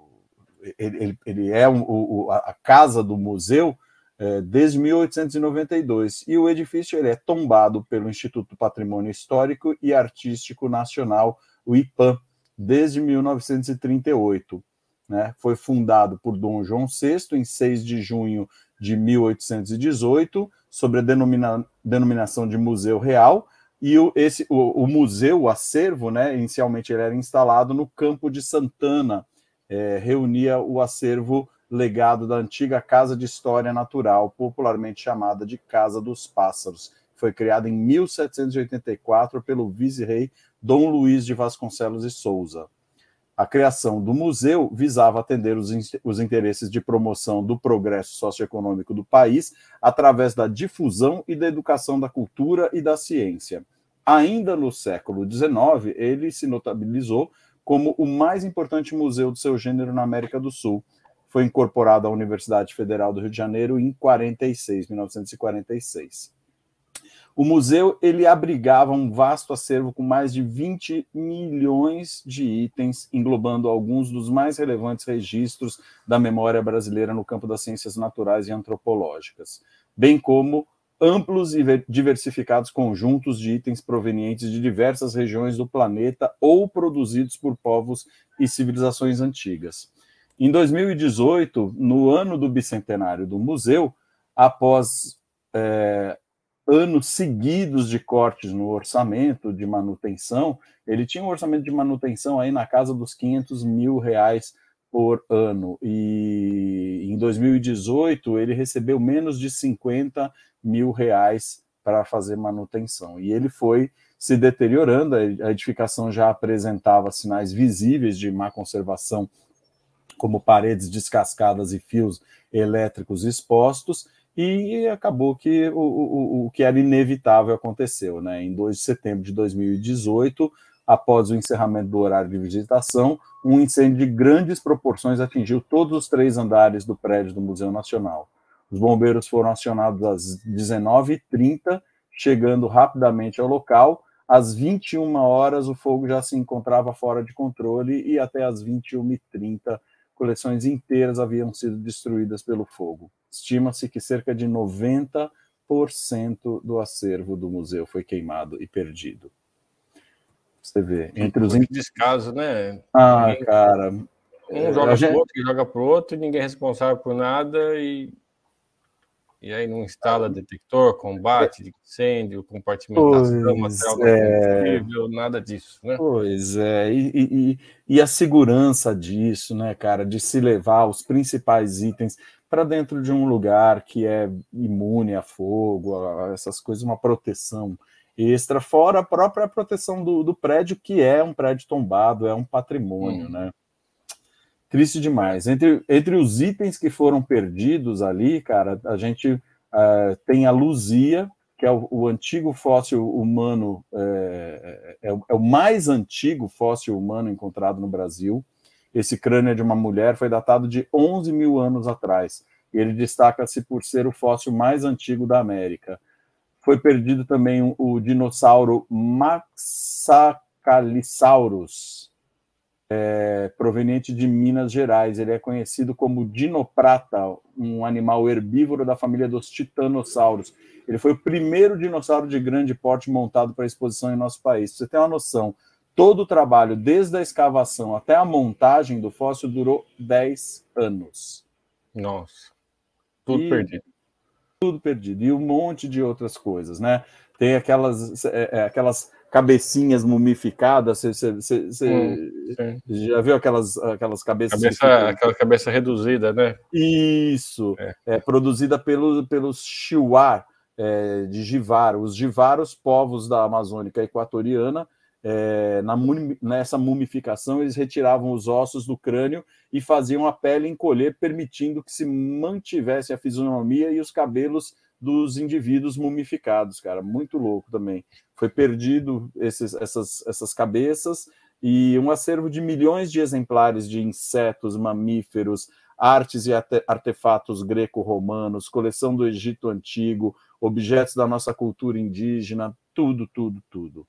ele, ele, é o, a casa do museu é, desde 1892 e o edifício ele é tombado pelo Instituto Patrimônio Histórico e Artístico Nacional, o IPAM, desde 1938. Né? Foi fundado por Dom João VI em 6 de junho de 1818 sobre a denomina, denominação de museu real, e o, esse, o, o, museu, o acervo, né, inicialmente ele era instalado no campo de Santana, é, reunia o acervo legado da antiga Casa de História Natural, popularmente chamada de Casa dos Pássaros. Foi criada em 1784 pelo vice-rei Dom Luiz de Vasconcelos e Souza. A criação do museu visava atender os, in os interesses de promoção do progresso socioeconômico do país através da difusão e da educação da cultura e da ciência. Ainda no século XIX, ele se notabilizou como o mais importante museu do seu gênero na América do Sul. Foi incorporado à Universidade Federal do Rio de Janeiro em 46, 1946. O museu ele abrigava um vasto acervo com mais de 20 milhões de itens, englobando alguns dos mais relevantes registros da memória brasileira no campo das ciências naturais e antropológicas, bem como amplos e diversificados conjuntos de itens provenientes de diversas regiões do planeta ou produzidos por povos e civilizações antigas. Em 2018, no ano do bicentenário do museu, após é, anos seguidos de cortes no orçamento de manutenção. Ele tinha um orçamento de manutenção aí na casa dos 500 mil reais por ano. E em 2018 ele recebeu menos de 50 mil reais para fazer manutenção. E ele foi se deteriorando, a edificação já apresentava sinais visíveis de má conservação, como paredes descascadas e fios elétricos expostos, e acabou que o, o, o que era inevitável aconteceu. Né? Em 2 de setembro de 2018, após o encerramento do horário de visitação, um incêndio de grandes proporções atingiu todos os três andares do prédio do Museu Nacional. Os bombeiros foram acionados às 19h30, chegando rapidamente ao local. Às 21 horas, o fogo já se encontrava fora de controle e até às 21h30 coleções inteiras haviam sido destruídas pelo fogo. Estima-se que cerca de 90% do acervo do museu foi queimado e perdido. Você vê, entre os. Descaso, né? Ah, ninguém... cara. Um joga para o outro, joga para o outro, ninguém é responsável por nada e e aí não instala detector, combate de incêndio, compartimentação, material é... nada disso, né? Pois é, e, e, e, a segurança disso, né, cara, de se levar os principais itens para dentro de um lugar que é imune a fogo, a essas coisas, uma proteção extra, fora a própria proteção do, do prédio, que é um prédio tombado, é um patrimônio, hum. né? triste demais. Entre, entre os itens que foram perdidos ali, cara, a gente uh, tem a Luzia, que é o, o antigo fóssil humano, é, é, é, o é mais antigo fóssil humano encontrado no Brasil. Esse crânio é de uma mulher foi datado de 11 mil anos atrás. E ele destaca-se por ser o fóssil mais antigo da América. Foi perdido também o, o dinossauro Maxacalisaurus, é, proveniente de Minas Gerais. Ele é conhecido como dinoprata, um animal herbívoro da família dos titanossauros. Ele foi o primeiro dinossauro de grande porte montado para exposição em nosso país. você tem uma noção, todo o trabalho, desde a escavação até a montagem do fóssil, durou 10 anos. Nossa, tudo e, perdido. Tudo perdido. E um monte de outras coisas, né? Tem aquelas, é, é aquelas cabecinhas mumificadas. Você, você, você hum, já viu aquelas, aquelas cabeças. Cabeça, Aquela cabeça reduzida, né? Isso. É. é produzida pelo, pelos Chiuar é, de Givar. Os Givar, os povos da Amazônica Equatoriana, é, na nessa mumificação, eles retiravam os ossos do crânio e faziam a pele encolher, permitindo que se mantivesse a fisionomia e os cabelos dos indivíduos mumificados, cara, muito louco também. Foi perdido esses, essas, essas cabeças e um acervo de milhões de exemplares de insetos, mamíferos, artes e artefatos greco-romanos, coleção do Egito Antigo, objetos da nossa cultura indígena, tudo, tudo, tudo.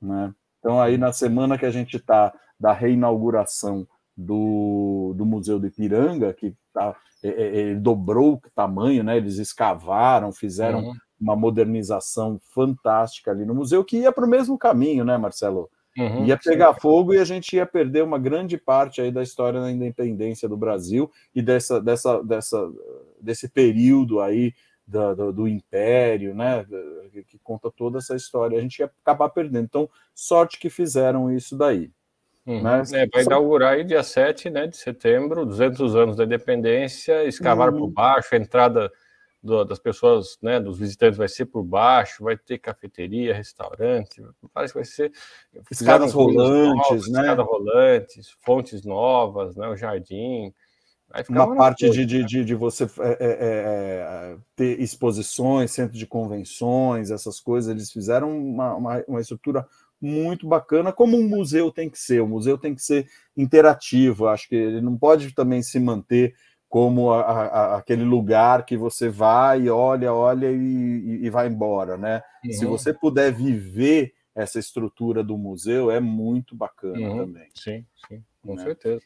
Né? Então, aí na semana que a gente está da reinauguração do, do Museu do Ipiranga, que tá, é, é, é dobrou o tamanho, né? eles escavaram, fizeram uhum. uma modernização fantástica ali no museu, que ia para o mesmo caminho, né, Marcelo? Uhum, ia pegar sim. fogo e a gente ia perder uma grande parte aí da história da independência do Brasil e dessa, dessa, dessa, desse período aí do, do, do Império, né? Que, que conta toda essa história. A gente ia acabar perdendo. Então, sorte que fizeram isso daí. Uhum. É, vai inaugurar aí dia 7 né, de setembro, 200 anos da independência, escavar uhum. por baixo, a entrada do, das pessoas, né, dos visitantes vai ser por baixo, vai ter cafeteria, restaurante, parece que vai ser... Escadas rolantes, novas, né? Escadas rolantes, fontes novas, né, o jardim... Uma parte de, de, né? de, de você é é, é, é, ter exposições, centro de convenções, essas coisas, eles fizeram uma, uma, uma estrutura muito bacana, como um museu tem que ser. O museu tem que ser interativo, acho que ele não pode também se manter como a, a, aquele lugar que você vai, olha, olha e, e vai embora, né? Uhum. Se você puder viver essa estrutura do museu, é muito bacana uhum. também. Sim, sim, com né? certeza.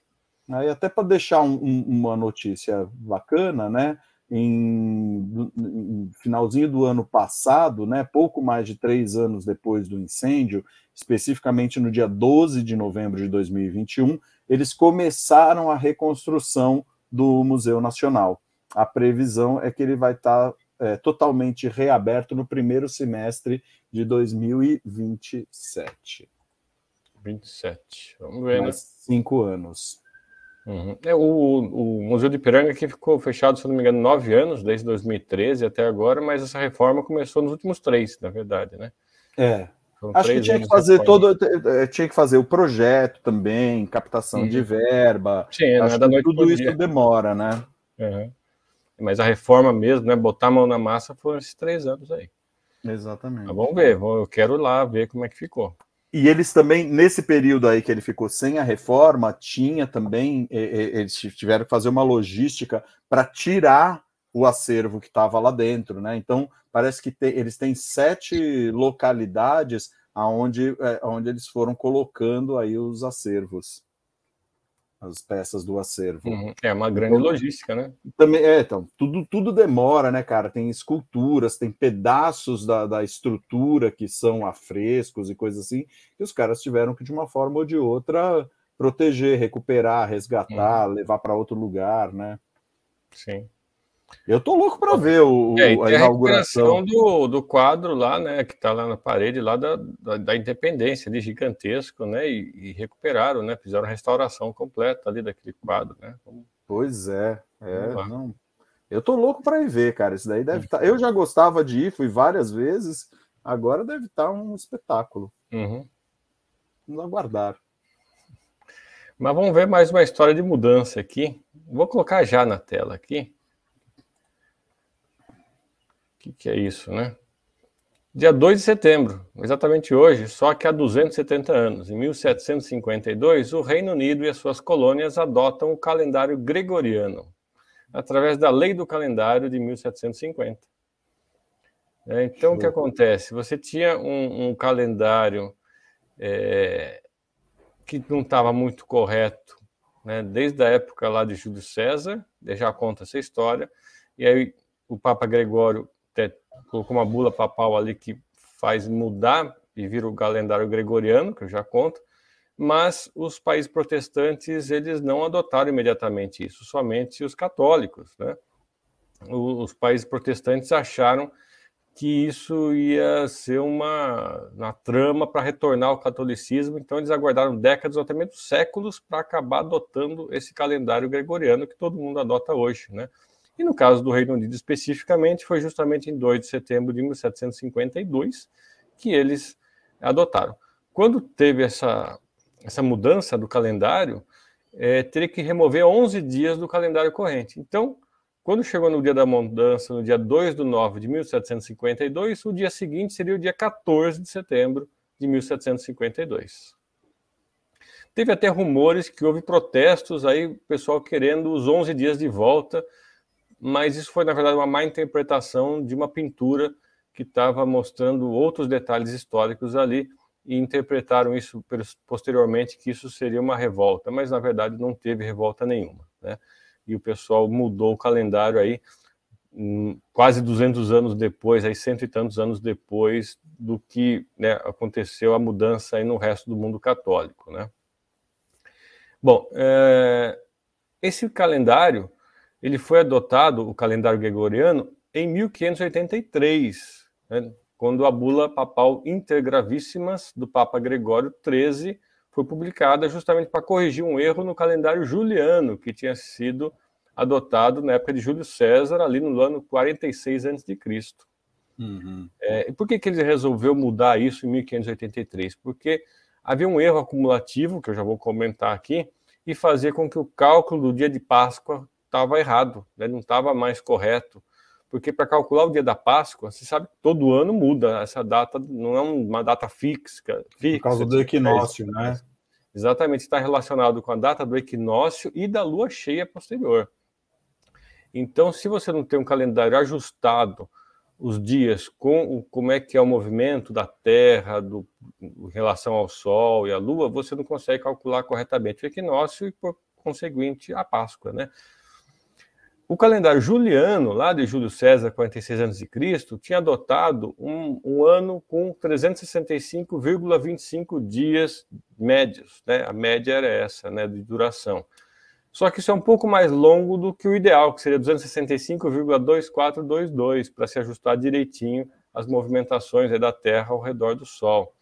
Aí até para deixar um, um, uma notícia bacana, né? em, em, finalzinho do ano passado, né, pouco mais de três anos depois do incêndio, especificamente no dia 12 de novembro de 2021, eles começaram a reconstrução do Museu Nacional. A previsão é que ele vai estar é, totalmente reaberto no primeiro semestre de 2027. 27. Vamos ver, né? Mais né? Cinco anos. Uhum. É, o, o, Museu de Piranga que ficou fechado, se não me engano, nove anos, desde 2013 até agora, mas essa reforma começou nos últimos três, na verdade, né? É. Foram Acho que tinha que fazer todo, eh, eh, tinha que fazer o projeto também, captação de uhum. verba. Sim, é, Acho né, que tudo isso dia. demora, né? Uhum. Mas a reforma mesmo, né? Botar a mão na massa foram esses três anos aí. Exatamente. Mas vamos ver, eu quero ir lá ver como é que ficou. E eles também, nesse período aí que ele ficou sem a reforma, tinha também, eh, eh, eles tiveram que fazer uma logística para tirar o acervo que estava lá dentro, né? Então, parece que te, eles têm sete localidades aonde, é, onde eles foram colocando aí os acervos as peças do acervo. Uhum. É uma grande então, logística, né? Também, é, então, tudo, tudo demora, né, cara? Tem esculturas, tem pedaços da, da estrutura que são afrescos e coisas assim, que os caras tiveram que, de uma forma ou de outra, proteger, recuperar, resgatar, uhum. levar para outro lugar, né? Sim. Eu tô louco para ver o, é, a, a inauguração do, do quadro lá, né, que está lá na parede lá da, da, da Independência, ali gigantesco, né, e, e, recuperaram, né, fizeram a restauração completa ali daquele quadro, né. Pois é, é não. Eu tô louco para ir ver, cara. Isso daí deve estar. Hum. Tá... Eu já gostava de ir, fui várias vezes. Agora deve estar tá um espetáculo. Uhum. Vamos aguardar. Mas vamos ver mais uma história de mudança aqui. Vou colocar já na tela aqui que, que é isso, né? Dia 2 de setembro, exatamente hoje, só que há 270 anos, em 1752, o Reino Unido e as suas colônias adotam o calendário gregoriano, através da Lei do Calendário de 1750. É, então, Show. o que acontece? Você tinha um, um calendário é, que não estava muito correto, né? desde a época lá de Júlio César, já conta essa história, e aí o Papa Gregório colocou uma bula papal ali que faz mudar e vira o calendário gregoriano, que eu já conto, mas os países protestantes eles não adotaram imediatamente isso, somente os católicos, né? Os países protestantes acharam que isso ia ser uma, uma trama para retornar ao catolicismo, então eles aguardaram décadas ou até mesmo séculos para acabar adotando esse calendário gregoriano que todo mundo adota hoje, né? E no caso do Reino Unido especificamente, foi justamente em 2 de setembro de 1752 que eles adotaram. Quando teve essa, essa mudança do calendário, é, teria que remover 11 dias do calendário corrente. Então, quando chegou no dia da mudança, no dia 2 de nove de 1752, o dia seguinte seria o dia 14 de setembro de 1752. Teve até rumores que houve protestos aí, pessoal querendo os 11 dias de volta, mas isso foi, na verdade, uma má interpretação de uma pintura que estava mostrando outros detalhes históricos ali e interpretaram isso posteriormente que isso seria uma revolta, mas na verdade não teve revolta nenhuma, né? E o pessoal mudou o calendário aí hum, quase 200 anos depois, aí cento e tantos anos depois do que né, aconteceu a mudança aí no resto do mundo católico, né? Bom, é... esse calendário ele foi adotado, o calendário gregoriano, em 1583, né, quando a bula papal Intergravíssimas do Papa Gregório XIII foi publicada justamente para corrigir um erro no calendário juliano, que tinha sido adotado na época de Júlio César, ali no ano 46 a.C. Uhum. É, e por que, que ele resolveu mudar isso em 1583? Porque havia um erro acumulativo, que eu já vou comentar aqui, e fazia com que o cálculo do dia de Páscoa estava errado, né? não estava mais correto. Porque para calcular o dia da Páscoa, você sabe que todo ano muda essa data, não é uma data fixa. fixa Por causa do é equinócio, é né? Exatamente, está relacionado com a data do equinócio e da lua cheia posterior. Então, se você não tem um calendário ajustado os dias com como é que é o movimento da Terra do, em relação ao Sol e à Lua, você não consegue calcular corretamente o equinócio e, por conseguinte, a Páscoa, né? O calendário juliano, lá de Júlio César, 46 anos de Cristo, tinha adotado um, um ano com 365,25 dias médios, né? A média era essa, né, de duração. Só que isso é um pouco mais longo do que o ideal, que seria 265,2422, para se ajustar direitinho às movimentações né, da Terra ao redor do Sol.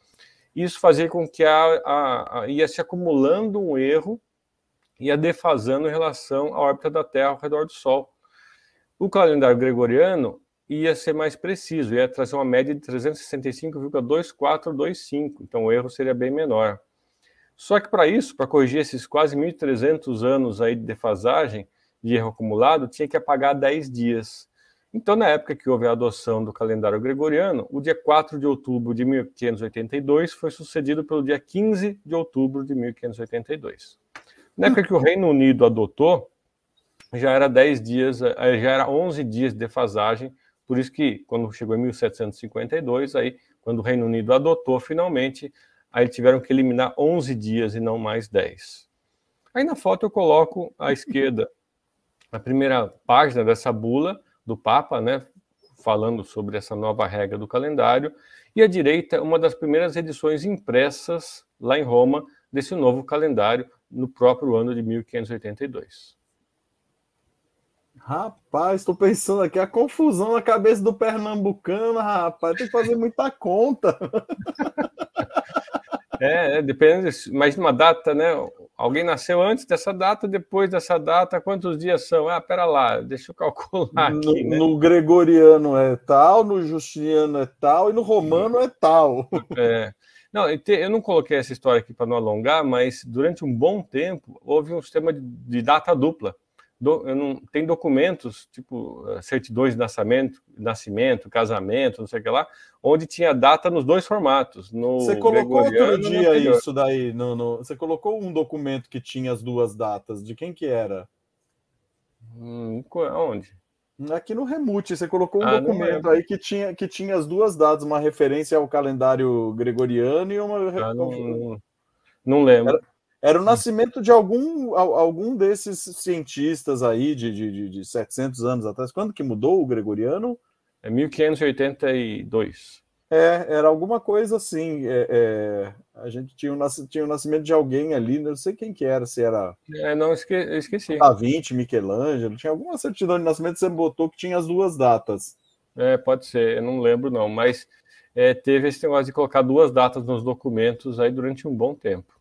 Isso fazia com que a, a, a, ia se acumulando um erro ia defasando em relação à órbita da Terra ao redor do Sol. O calendário gregoriano ia ser mais preciso, ia trazer uma média de 365,2425, então o erro seria bem menor. Só que para isso, para corrigir esses quase 1.300 anos aí de defasagem, de erro acumulado, tinha que apagar 10 dias. Então, na época que houve a adoção do calendário gregoriano, o dia 4 de outubro de 1582 foi sucedido pelo dia 15 de outubro de 1582. Na época que o Reino Unido adotou, já era 10 dias, eh, já era 11 dias de defasagem, por isso que quando chegou em 1752, aí quando o Reino Unido adotou finalmente, aí tiveram que eliminar 11 dias e não mais 10. Aí na foto eu coloco à esquerda a primeira página dessa bula do Papa, né, falando sobre essa nova regra do calendário, e à direita uma das primeiras edições impressas lá em Roma, desse novo calendário no próprio ano de 1582. Rapaz, estou pensando aqui, a confusão na cabeça do pernambucano, rapaz, tem que fazer muita conta. [laughs] É, é, depende, mas uma data, né? Alguém nasceu antes dessa data, depois dessa data, quantos dias são? Ah, pera lá, deixa eu calcular aqui. No, né? no gregoriano é tal, no justiniano é tal e no romano hum. é tal. É. [laughs] Não, eu não coloquei essa história aqui para não alongar, mas durante um bom tempo houve um sistema de data dupla. Do, não, tem documentos, tipo eh, certidões de nascimento, nascimento, casamento, não sei o que lá, onde tinha data nos dois formatos. No você colocou outro dia isso daí, no, no, você colocou um documento que tinha as duas datas, de quem que era? Hum, onde? Aqui no Remute, você colocou um ah, documento aí que tinha, que tinha as duas datas, uma referência ao calendário gregoriano e uma. Ah, não, não, não, lembro. Era, era, o hum. nascimento de algum, algum desses cientistas aí de, de, de 700 anos atrás. Quando que mudou o gregoriano? É 1582. É, era alguma coisa assim. É, é, a gente tinha o, tinha o nascimento de alguém ali, não sei quem que era, se era. É, não, esque... eu esqueci. Da Vinci, Michelangelo, tinha alguma certidão de nascimento que você botou que tinha as duas datas. É, pode ser, eu não lembro não, mas é, teve esse negócio de colocar duas datas nos documentos aí durante um bom tempo.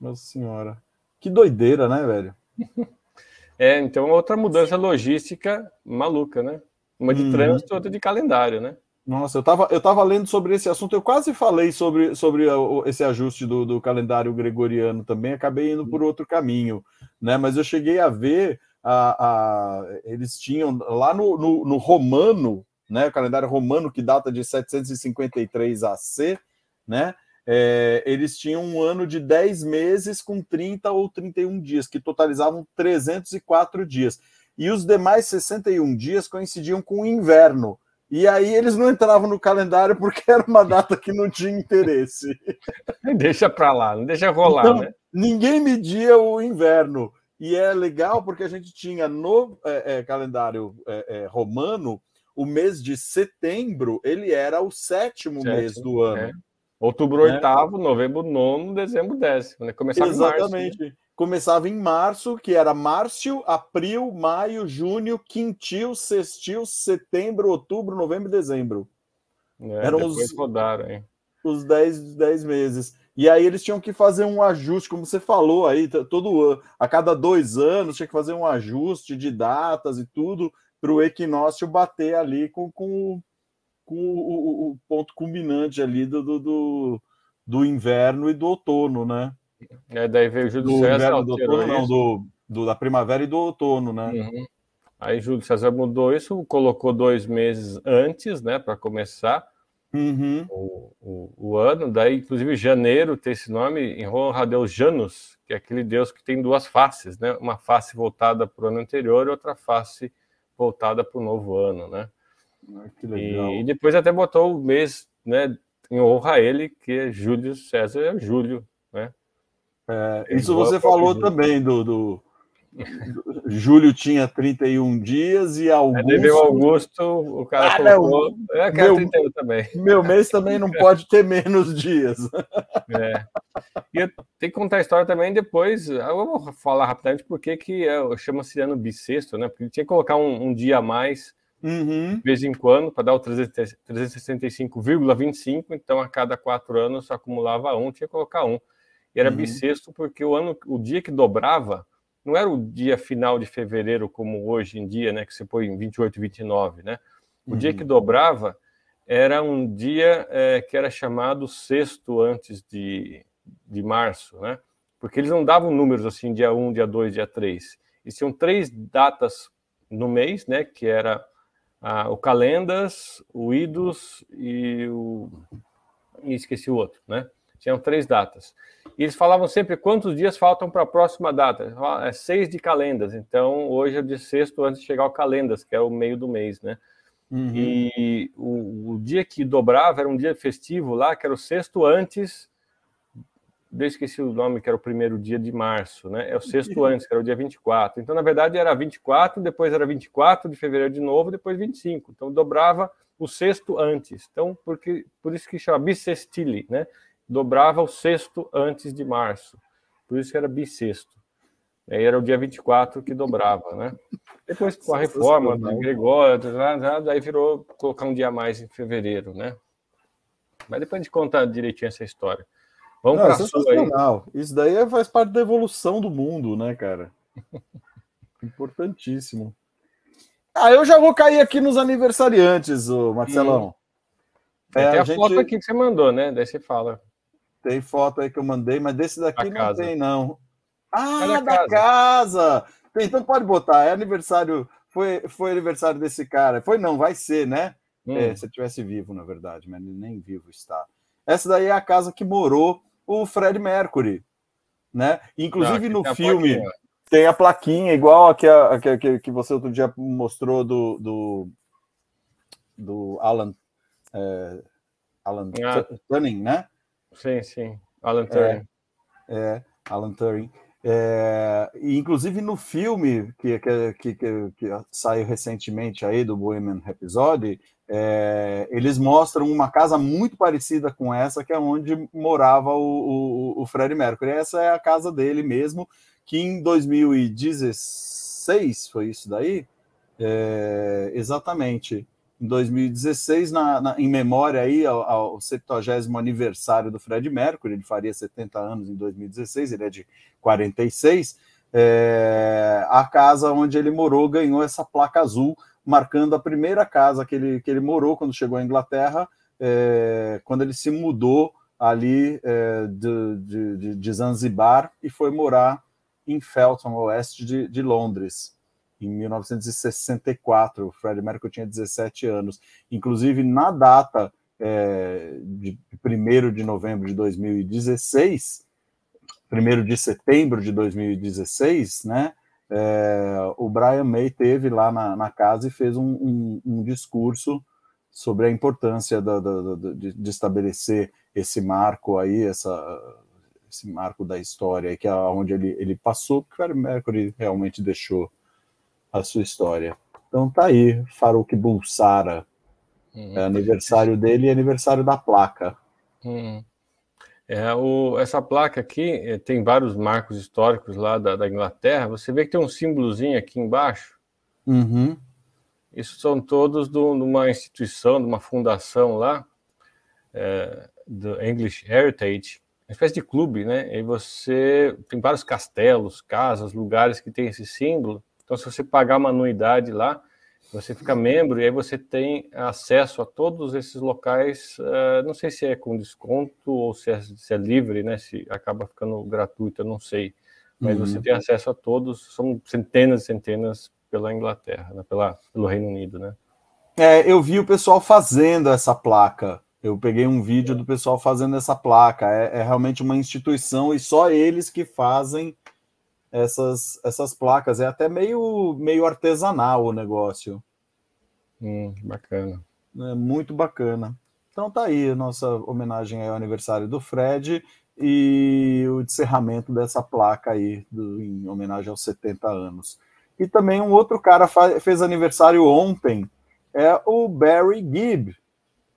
Nossa senhora. Que doideira, né, velho? [laughs] é, então outra mudança logística maluca, né? Uma de hum. trânsito, outra de calendário, né? Nossa, eu estava eu tava lendo sobre esse assunto, eu quase falei sobre, sobre esse ajuste do, do calendário gregoriano também, acabei indo por outro caminho, né? Mas eu cheguei a ver, a, a eles tinham lá no, no, no, romano, né? O calendário romano que data de 753 AC, né? É, eles tinham um ano de 10 meses com 30 ou 31 dias, que totalizavam 304 dias. E os demais 61 dias coincidiam com o inverno. E aí eles não entravam no calendário porque era uma data que não tinha interesse. deixa para lá, não deixa rolar, então, né? Ninguém media o inverno. E é legal porque a gente tinha no é, é, calendário é, é romano o mês de setembro, ele era o sétimo, mês do ano. É. Outubro né? oitavo, novembro nono, dezembro décimo, né? Começava Exatamente. Março, né? começava em março, que era março abril, maio, junho, quintil, sextil, setembro, outubro, novembro e dezembro. É, Eram os, rodaram, hein? os 10, dez meses. E aí eles tinham que fazer um ajuste, como você falou aí, todo a cada dois anos tinha que fazer um ajuste de datas e tudo para o equinócio bater ali com, com, com o, o, o, ponto culminante ali do, do, do inverno e do outono, né? É, daí veio Júlio do César. Inverno, do outono, não, do, do, da primavera e do outono, né? Uhum. Aí Júlio César mudou isso, colocou dois meses antes, né, para começar uhum. o, o, o, ano. Daí, inclusive, janeiro tem esse nome em honra a Deus Janus, que é aquele Deus que tem duas faces, né? Uma face voltada para o ano anterior e outra face voltada para o novo ano, né? Ah, que legal. E, e, depois até botou o mês, né, em honra a ele, que é Júlio César, é Júlio, é, isso você falou também do, do... Júlio tinha 31 dias e é, Augusto. É, Augusto, o cara ah, é, eu quero meu, 31 também. Meu mês também não [laughs] pode ter menos dias. É. E eu tenho que contar a história também depois. Eu vou falar rapidamente porque que é, chama-se ano bissexto, né? Porque ele tinha que colocar um, um dia a mais uhum. de vez em quando para dar o 365,25. Então, a cada quatro anos acumulava um, tinha que colocar um. E era uhum. bissexto porque o ano, o dia que dobrava, não era o dia final de fevereiro como hoje em dia, né, que você põe em 28, 29, né? O uhum. dia que uhum. dobrava era um dia é, que era chamado sexto antes de, de março, né? Porque eles não davam números assim, dia 1, dia 2, dia 3. E tinham três datas no mês, né? Que era ah, o Calendas, o Idos e o. E esqueci o outro, né? Tinham três datas. E eles falavam sempre quantos dias faltam para a próxima data. Ah, é seis de calendas. Então, hoje é o de sexto antes de chegar ao calendas, que é o meio do mês, né? Uhum. E o, o, dia que dobrava era um dia festivo lá, que era o sexto antes. Eu esqueci o nome, que era o primeiro dia de março, né? É o sexto antes, que era o dia 24. Então, na verdade, era 24, depois era 24 de fevereiro de novo, depois 25. Então, dobrava o sexto antes. Então, porque, por isso que chama bissestile, né? dobrava o sexto antes de março. Por isso que era bissexto. Aí era o dia 24 que dobrava, né? Depois com a reforma da Gregório, tá, tá, tá, daí virou colocar um dia a mais em fevereiro, né? Mas depois de contar direitinho essa história. Vamos para é sua Aí. Isso daí é, faz parte da evolução do mundo, né, cara? [laughs] Importantíssimo. Ah, eu já vou cair aqui nos aniversariantes, o Marcelão. Hum. É, Tem a, a gente... foto aqui que você mandou, né? Daí você fala. Tem foto aí que eu mandei, mas desse daqui não tem, não. Ah, é da, da casa. casa! Então pode botar, é aniversário, foi, foi aniversário desse cara. Foi não, vai ser, né? Hum. É, se tivesse vivo, na verdade, mas nem vivo está. Essa daí é a casa que morou o Fred Mercury, né? Inclusive não, no tem filme a tem a plaquinha igual a que, a, que, que você outro dia mostrou do, do, do Alan é, Alan ah. Turing, né? Sim, sim. Alan é, Turing. É, é Alan Turing. É, e inclusive no filme que, que, que, que, saiu recentemente aí do Bohemian Rhapsody, é, eles mostram uma casa muito parecida com essa, que é onde morava o, o, o Freddie Mercury. Essa é a casa dele mesmo, que em 2016 foi isso daí? É, exatamente em 2016, na, na, em memória aí ao, ao 70 aniversário do Fred Mercury, ele faria 70 anos em 2016, ele é de 46. É, a casa onde ele morou ganhou essa placa azul, marcando a primeira casa que ele, que ele morou quando chegou à Inglaterra, é, quando ele se mudou ali é, de, de, de, Zanzibar e foi morar em Felton, oeste de, de Londres em 1964. O Freddie Mercury tinha 17 anos. Inclusive, na data é, de 1 de novembro de 2016, 1 de setembro de 2016, né? É, o Brian May teve lá na, na casa e fez um, um, um discurso sobre a importância da, da, da, de, de, estabelecer esse marco aí, essa, esse marco da história, que é onde ele, ele passou, que o Mercury realmente deixou a sua história. Então tá aí, Farouk Bulsara. Uhum. É aniversário dele e aniversário da placa. Uhum. É, o, essa placa aqui é, tem vários marcos históricos lá da, da, Inglaterra. Você vê que tem um símbolozinho aqui embaixo. Uhum. Isso são todos de uma instituição, de uma fundação lá, é, do English Heritage, uma espécie de clube, né? E você tem vários castelos, casas, lugares que tem esse símbolo. Então, se você pagar uma anuidade lá, você fica membro e aí você tem acesso a todos esses locais. Uh, não sei se é com desconto ou se é, se é, livre, né? Se acaba ficando gratuito, eu não sei. Mas uhum. você tem acesso a todos, são centenas e centenas pela Inglaterra, né? pela, pelo Reino Unido, né? É, eu vi o pessoal fazendo essa placa. Eu peguei um vídeo do pessoal fazendo essa placa. É, é realmente uma instituição e só eles que fazem essas, essas placas. É até meio, meio artesanal o negócio. Hum, bacana. É muito bacana. Então tá aí a nossa homenagem ao aniversário do Fred e o encerramento dessa placa aí do, em homenagem aos 70 anos. E também um outro cara fez aniversário ontem, é o Barry Gibb,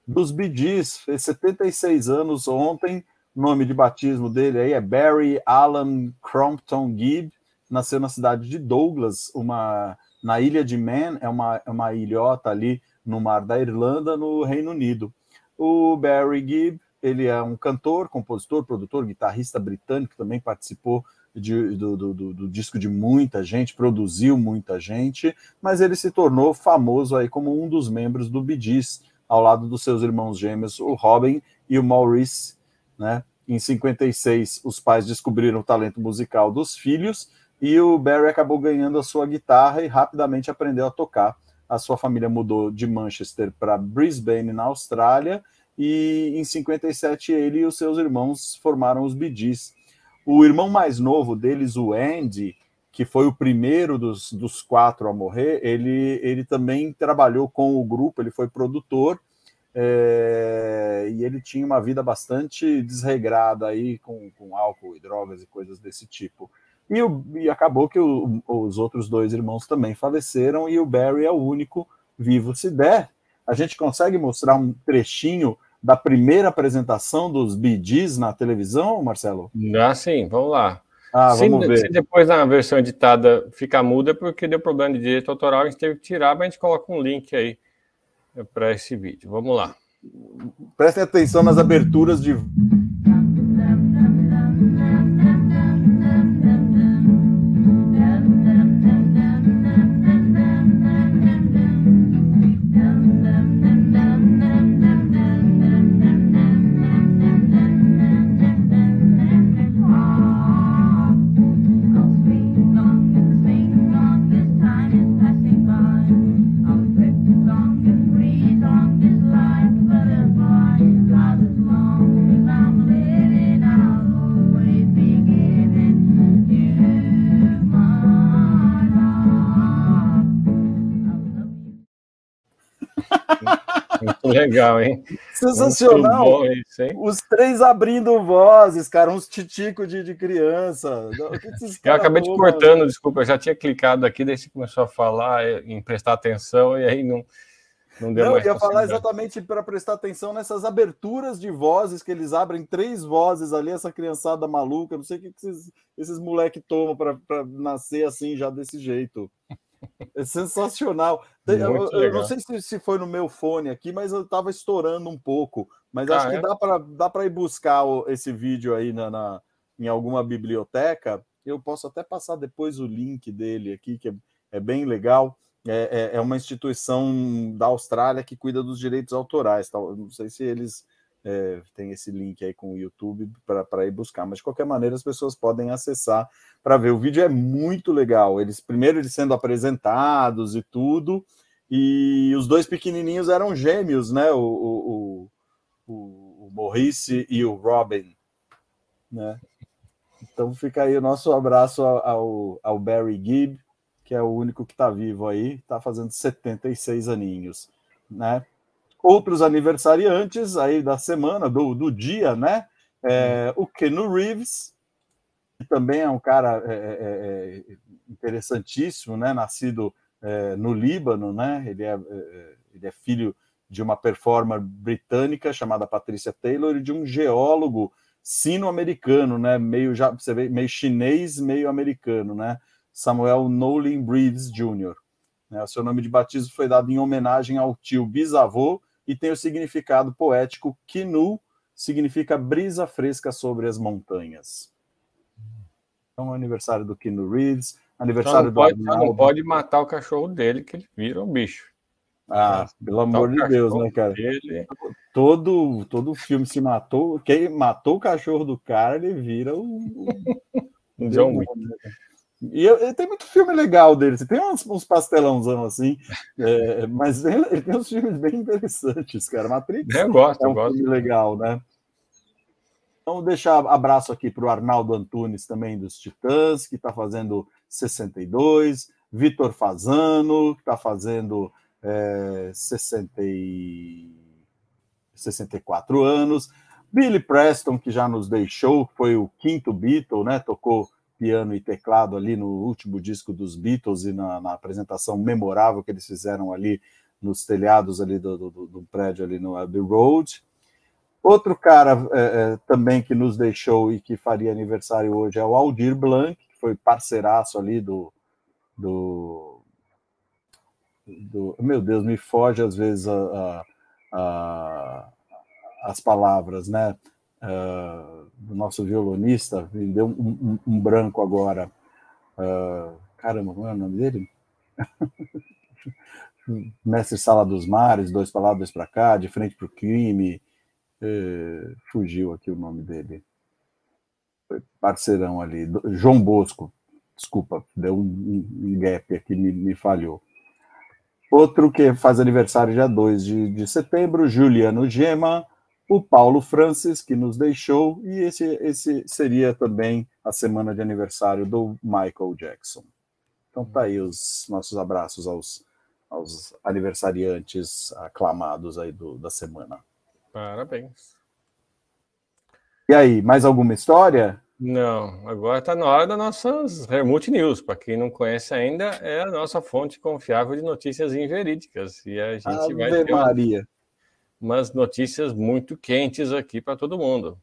dos Bee Gees, fez 76 anos ontem, nome de batismo dele aí é Barry Alan Crompton Gibb, nasceu na cidade de Douglas, uma na ilha de Man, é uma, é uma ilhota ali no mar da Irlanda, no Reino Unido. O Barry Gibb, ele é um cantor, compositor, produtor, guitarrista britânico, também participou de, do, do, do, do, disco de muita gente, produziu muita gente, mas ele se tornou famoso aí como um dos membros do Bee Gees, ao lado dos seus irmãos gêmeos, o Robin e o Maurice né? Em 56, os pais descobriram o talento musical dos filhos e o Barry acabou ganhando a sua guitarra e rapidamente aprendeu a tocar. A sua família mudou de Manchester para Brisbane, na Austrália, e em 57 ele e os seus irmãos formaram os Bee Gees. O irmão mais novo deles, o Andy, que foi o primeiro dos, dos quatro a morrer, ele, ele também trabalhou com o grupo, ele foi produtor é, e ele tinha uma vida bastante desregrada aí com, com álcool e drogas e coisas desse tipo. E, o, e acabou que o, os outros dois irmãos também faleceram e o Barry é o único vivo. Se der, a gente consegue mostrar um trechinho da primeira apresentação dos BDs na televisão, Marcelo? Ah, sim, vamos lá. Ah, se, se, depois na versão editada ficar muda, é porque deu problema de direito autoral, a gente teve que tirar, mas a gente coloca um link aí para esse vídeo. Vamos lá. Prestem atenção nas aberturas de legal, hein? Sensacional. Bom, isso, hein? Os três abrindo vozes, cara, uns titicos de, de criança. [laughs] eu acabei te cortando, mano? desculpa, eu já tinha clicado aqui, daí você começou a falar, eh, em prestar atenção, e aí não. Não, deu não eu ia falar exatamente para prestar atenção nessas aberturas de vozes que eles abrem três vozes ali, essa criançada maluca. Não sei o que, que esses, esses moleque tomam para nascer assim já desse jeito. É sensacional. É eu, eu não sei se, se, foi no meu fone aqui, mas eu estava estourando um pouco. Mas ah, acho que é? dá para dá para ir buscar esse vídeo aí na, na, em alguma biblioteca. Eu posso até passar depois o link dele aqui, que é, é bem legal. É, é, é uma instituição da Austrália que cuida dos direitos autorais. Tá? Não sei se eles é, tem esse link aí com o YouTube para ir buscar, mas de qualquer maneira as pessoas podem acessar para ver. O vídeo é muito legal. Eles primeiro eles sendo apresentados e tudo, e os dois pequenininhos eram gêmeos, né? O, o, o, o Maurice e o Robin, né? Então fica aí o nosso abraço ao, ao Barry Gibb, que é o único que está vivo aí, está fazendo 76 aninhos, né? outros aniversariantes aí da semana, do, do dia, né? É, o Kenu Reeves, que também é um cara é, é, é, é interessantíssimo, né? Nascido é, no Líbano, né? Ele é, ele é filho de uma performer britânica chamada Patricia Taylor e de um geólogo sino-americano, né? Meio já você vê, meio chinês, meio americano, né? Samuel Nolan Reeves Jr. Né? O seu nome de batismo foi dado em homenagem ao tio bisavô e tem o significado poético Kinu, significa brisa fresca sobre as montanhas. Então, é aniversário do Kinu Reeves, aniversário do pode, Não pode matar o cachorro dele, que ele vira um bicho. Ah, pelo amor de Deus, né, cara? Dele... Todo, todo filme se matou. Quem matou o cachorro do cara, ele vira o. Um... um [laughs] John Wick. Né, e, tem muito filme legal dele, tem uns, uns pastelãozão assim, [laughs] é, mas ele, tem uns filmes bem interessantes, cara. Matrix é, eu gosto, é um eu gosto. filme legal, né? Então, deixar abraço aqui para o Arnaldo Antunes, também dos Titãs, que está fazendo 62, Vitor Fazano, que está fazendo é, 60 e... 64 anos, Billy Preston, que já nos deixou, foi o quinto Beatle, né? Tocou piano e teclado ali no último disco dos Beatles e na, na apresentação memorável que eles fizeram ali nos telhados ali do, do, do prédio ali no Abbey Road. Outro cara é, também que nos deixou e que faria aniversário hoje é o Aldir Blanc, que foi parceiraço ali do, do, do meu Deus, me foge às vezes a, a, a, as palavras, né? uh, ah, do nosso violonista, me deu um, um, um branco agora. Uh, caramba, como é o nome dele? [laughs] Mestre Sala dos Mares, dois para lá, dois para cá, de frente para o crime. Uh, fugiu aqui o nome dele. Foi parceirão ali, João Bosco. Desculpa, deu um, um gap aqui, me, me falhou. Outro que faz aniversário dia 2 de, de setembro, Juliano Gema o Paulo Francis, que nos deixou, e esse, esse seria também a semana de aniversário do Michael Jackson. Então tá aí os nossos abraços aos, aos aniversariantes aclamados aí do, da semana. Parabéns. E aí, mais alguma história? Não, agora está na hora das nossas Hermut News. Para quem não conhece ainda, é a nossa fonte confiável de notícias inverídicas. E a gente Ave vai. Ter Maria umas notícias muito quentes aqui para todo mundo.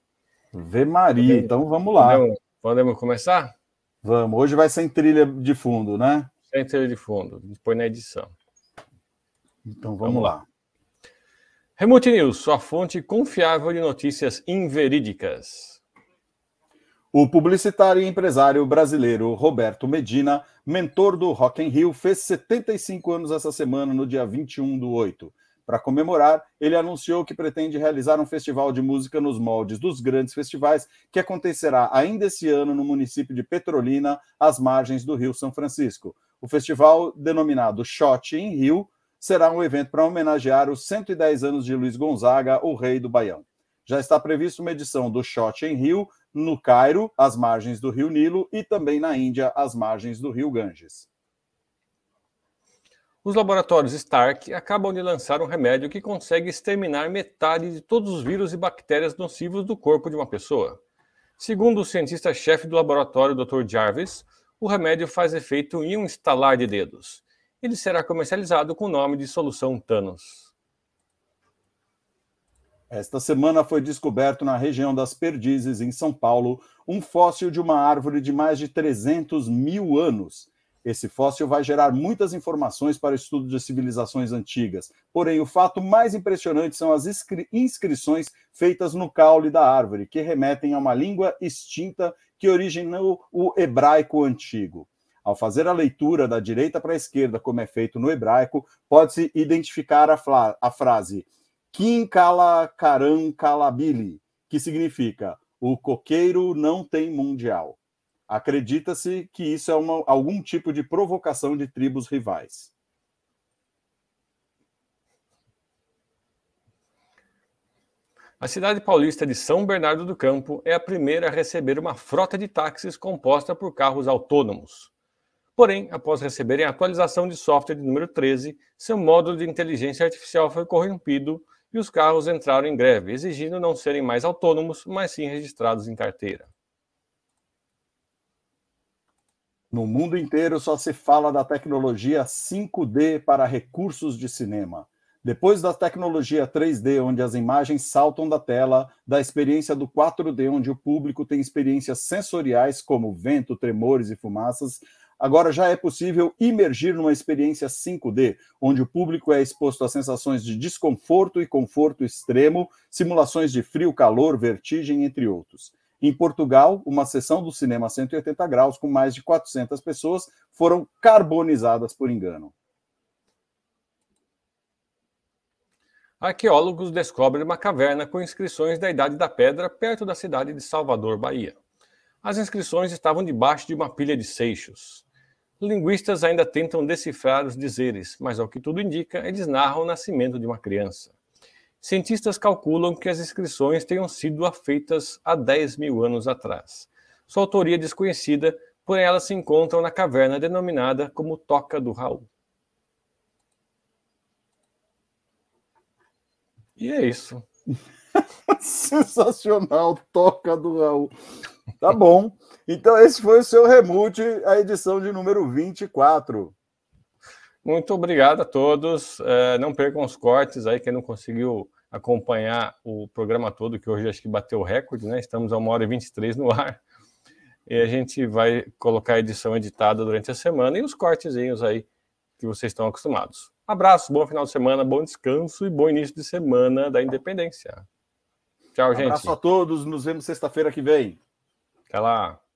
Vê Maria, podemos, então vamos lá. Podemos, podemos, começar? Vamos. Hoje vai sem trilha de fundo, né? Sem trilha de fundo, depois na edição. Então vamos, vamos lá. lá. Remote News, sua fonte confiável de notícias inverídicas. O publicitário e empresário brasileiro Roberto Medina, mentor do Rock in Rio, fez 75 anos essa semana, no dia 21 do 8. Para comemorar, ele anunciou que pretende realizar um festival de música nos moldes dos grandes festivais, que acontecerá ainda esse ano no município de Petrolina, às margens do Rio São Francisco. O festival, denominado Shot em Rio, será um evento para homenagear os 110 anos de Luiz Gonzaga, o rei do Baião. Já está prevista uma edição do Shot em Rio, no Cairo, às margens do Rio Nilo, e também na Índia, às margens do Rio Ganges os laboratórios Stark acabam de lançar um remédio que consegue exterminar metade de todos os vírus e bactérias nocivos do corpo de uma pessoa. Segundo o cientista-chefe do laboratório Dr. Jarvis, o remédio faz efeito em um estalar de dedos. Ele será comercializado com o nome de Solução Thanos. Esta semana foi descoberto na região das Perdizes, em São Paulo, um fóssil de uma árvore de mais de 300 mil anos esse fóssil vai gerar muitas informações para o estudo de civilizações antigas. Porém, o fato mais impressionante são as inscri inscrições feitas no caule da árvore, que remetem a uma língua extinta que originou o hebraico antigo. Ao fazer a leitura da direita para a esquerda, como é feito no hebraico, pode-se identificar a, a frase Kim que significa o coqueiro não tem mundial. Acredita-se que isso é uma, algum tipo de provocação de tribos rivais. A cidade paulista de São Bernardo do Campo é a primeira a receber uma frota de táxis composta por carros autônomos. Porém, após receberem a atualização de software de número 13, seu módulo de inteligência artificial foi corrompido e os carros entraram em greve, exigindo não serem mais autônomos, mas sim registrados em carteira. No mundo inteiro só se fala da tecnologia 5D para recursos de cinema. Depois da tecnologia 3D, onde as imagens saltam da tela, da experiência do 4D, onde o público tem experiências sensoriais como vento, tremores e fumaças, agora já é possível imergir numa experiência 5D, onde o público é exposto a sensações de desconforto e conforto extremo, simulações de frio, calor, vertigem, entre outros. Em Portugal, uma sessão do cinema 180 graus com mais de 400 pessoas foram carbonizadas por engano. Arqueólogos descobrem uma caverna com inscrições da Idade da Pedra perto da cidade de Salvador, Bahia. As inscrições estavam debaixo de uma pilha de seixos. Linguistas ainda tentam decifrar os dizeres, mas ao que tudo indica, eles narram o nascimento de uma criança. Cientistas calculam que as inscrições tenham sido feitas há 10 mil anos atrás. Sua autoria é desconhecida, porém elas se encontram na caverna denominada como Toca do Raul. E é isso. [laughs] Sensacional, Toca do Raul. Tá bom. Então, esse foi o seu Remute, a edição de número 24. Muito obrigado a todos. É, não percam os cortes aí, quem não conseguiu acompanhar o programa todo, que hoje acho que bateu o recorde, né? Estamos a 1 hora e 23 no ar. E a gente vai colocar a edição editada durante a semana e os cortezinhos aí que vocês estão acostumados. Abraço, bom final de semana, bom descanso e bom início de semana da independência. Tchau, gente. Abraço a todos, nos vemos sexta-feira que vem. Até lá.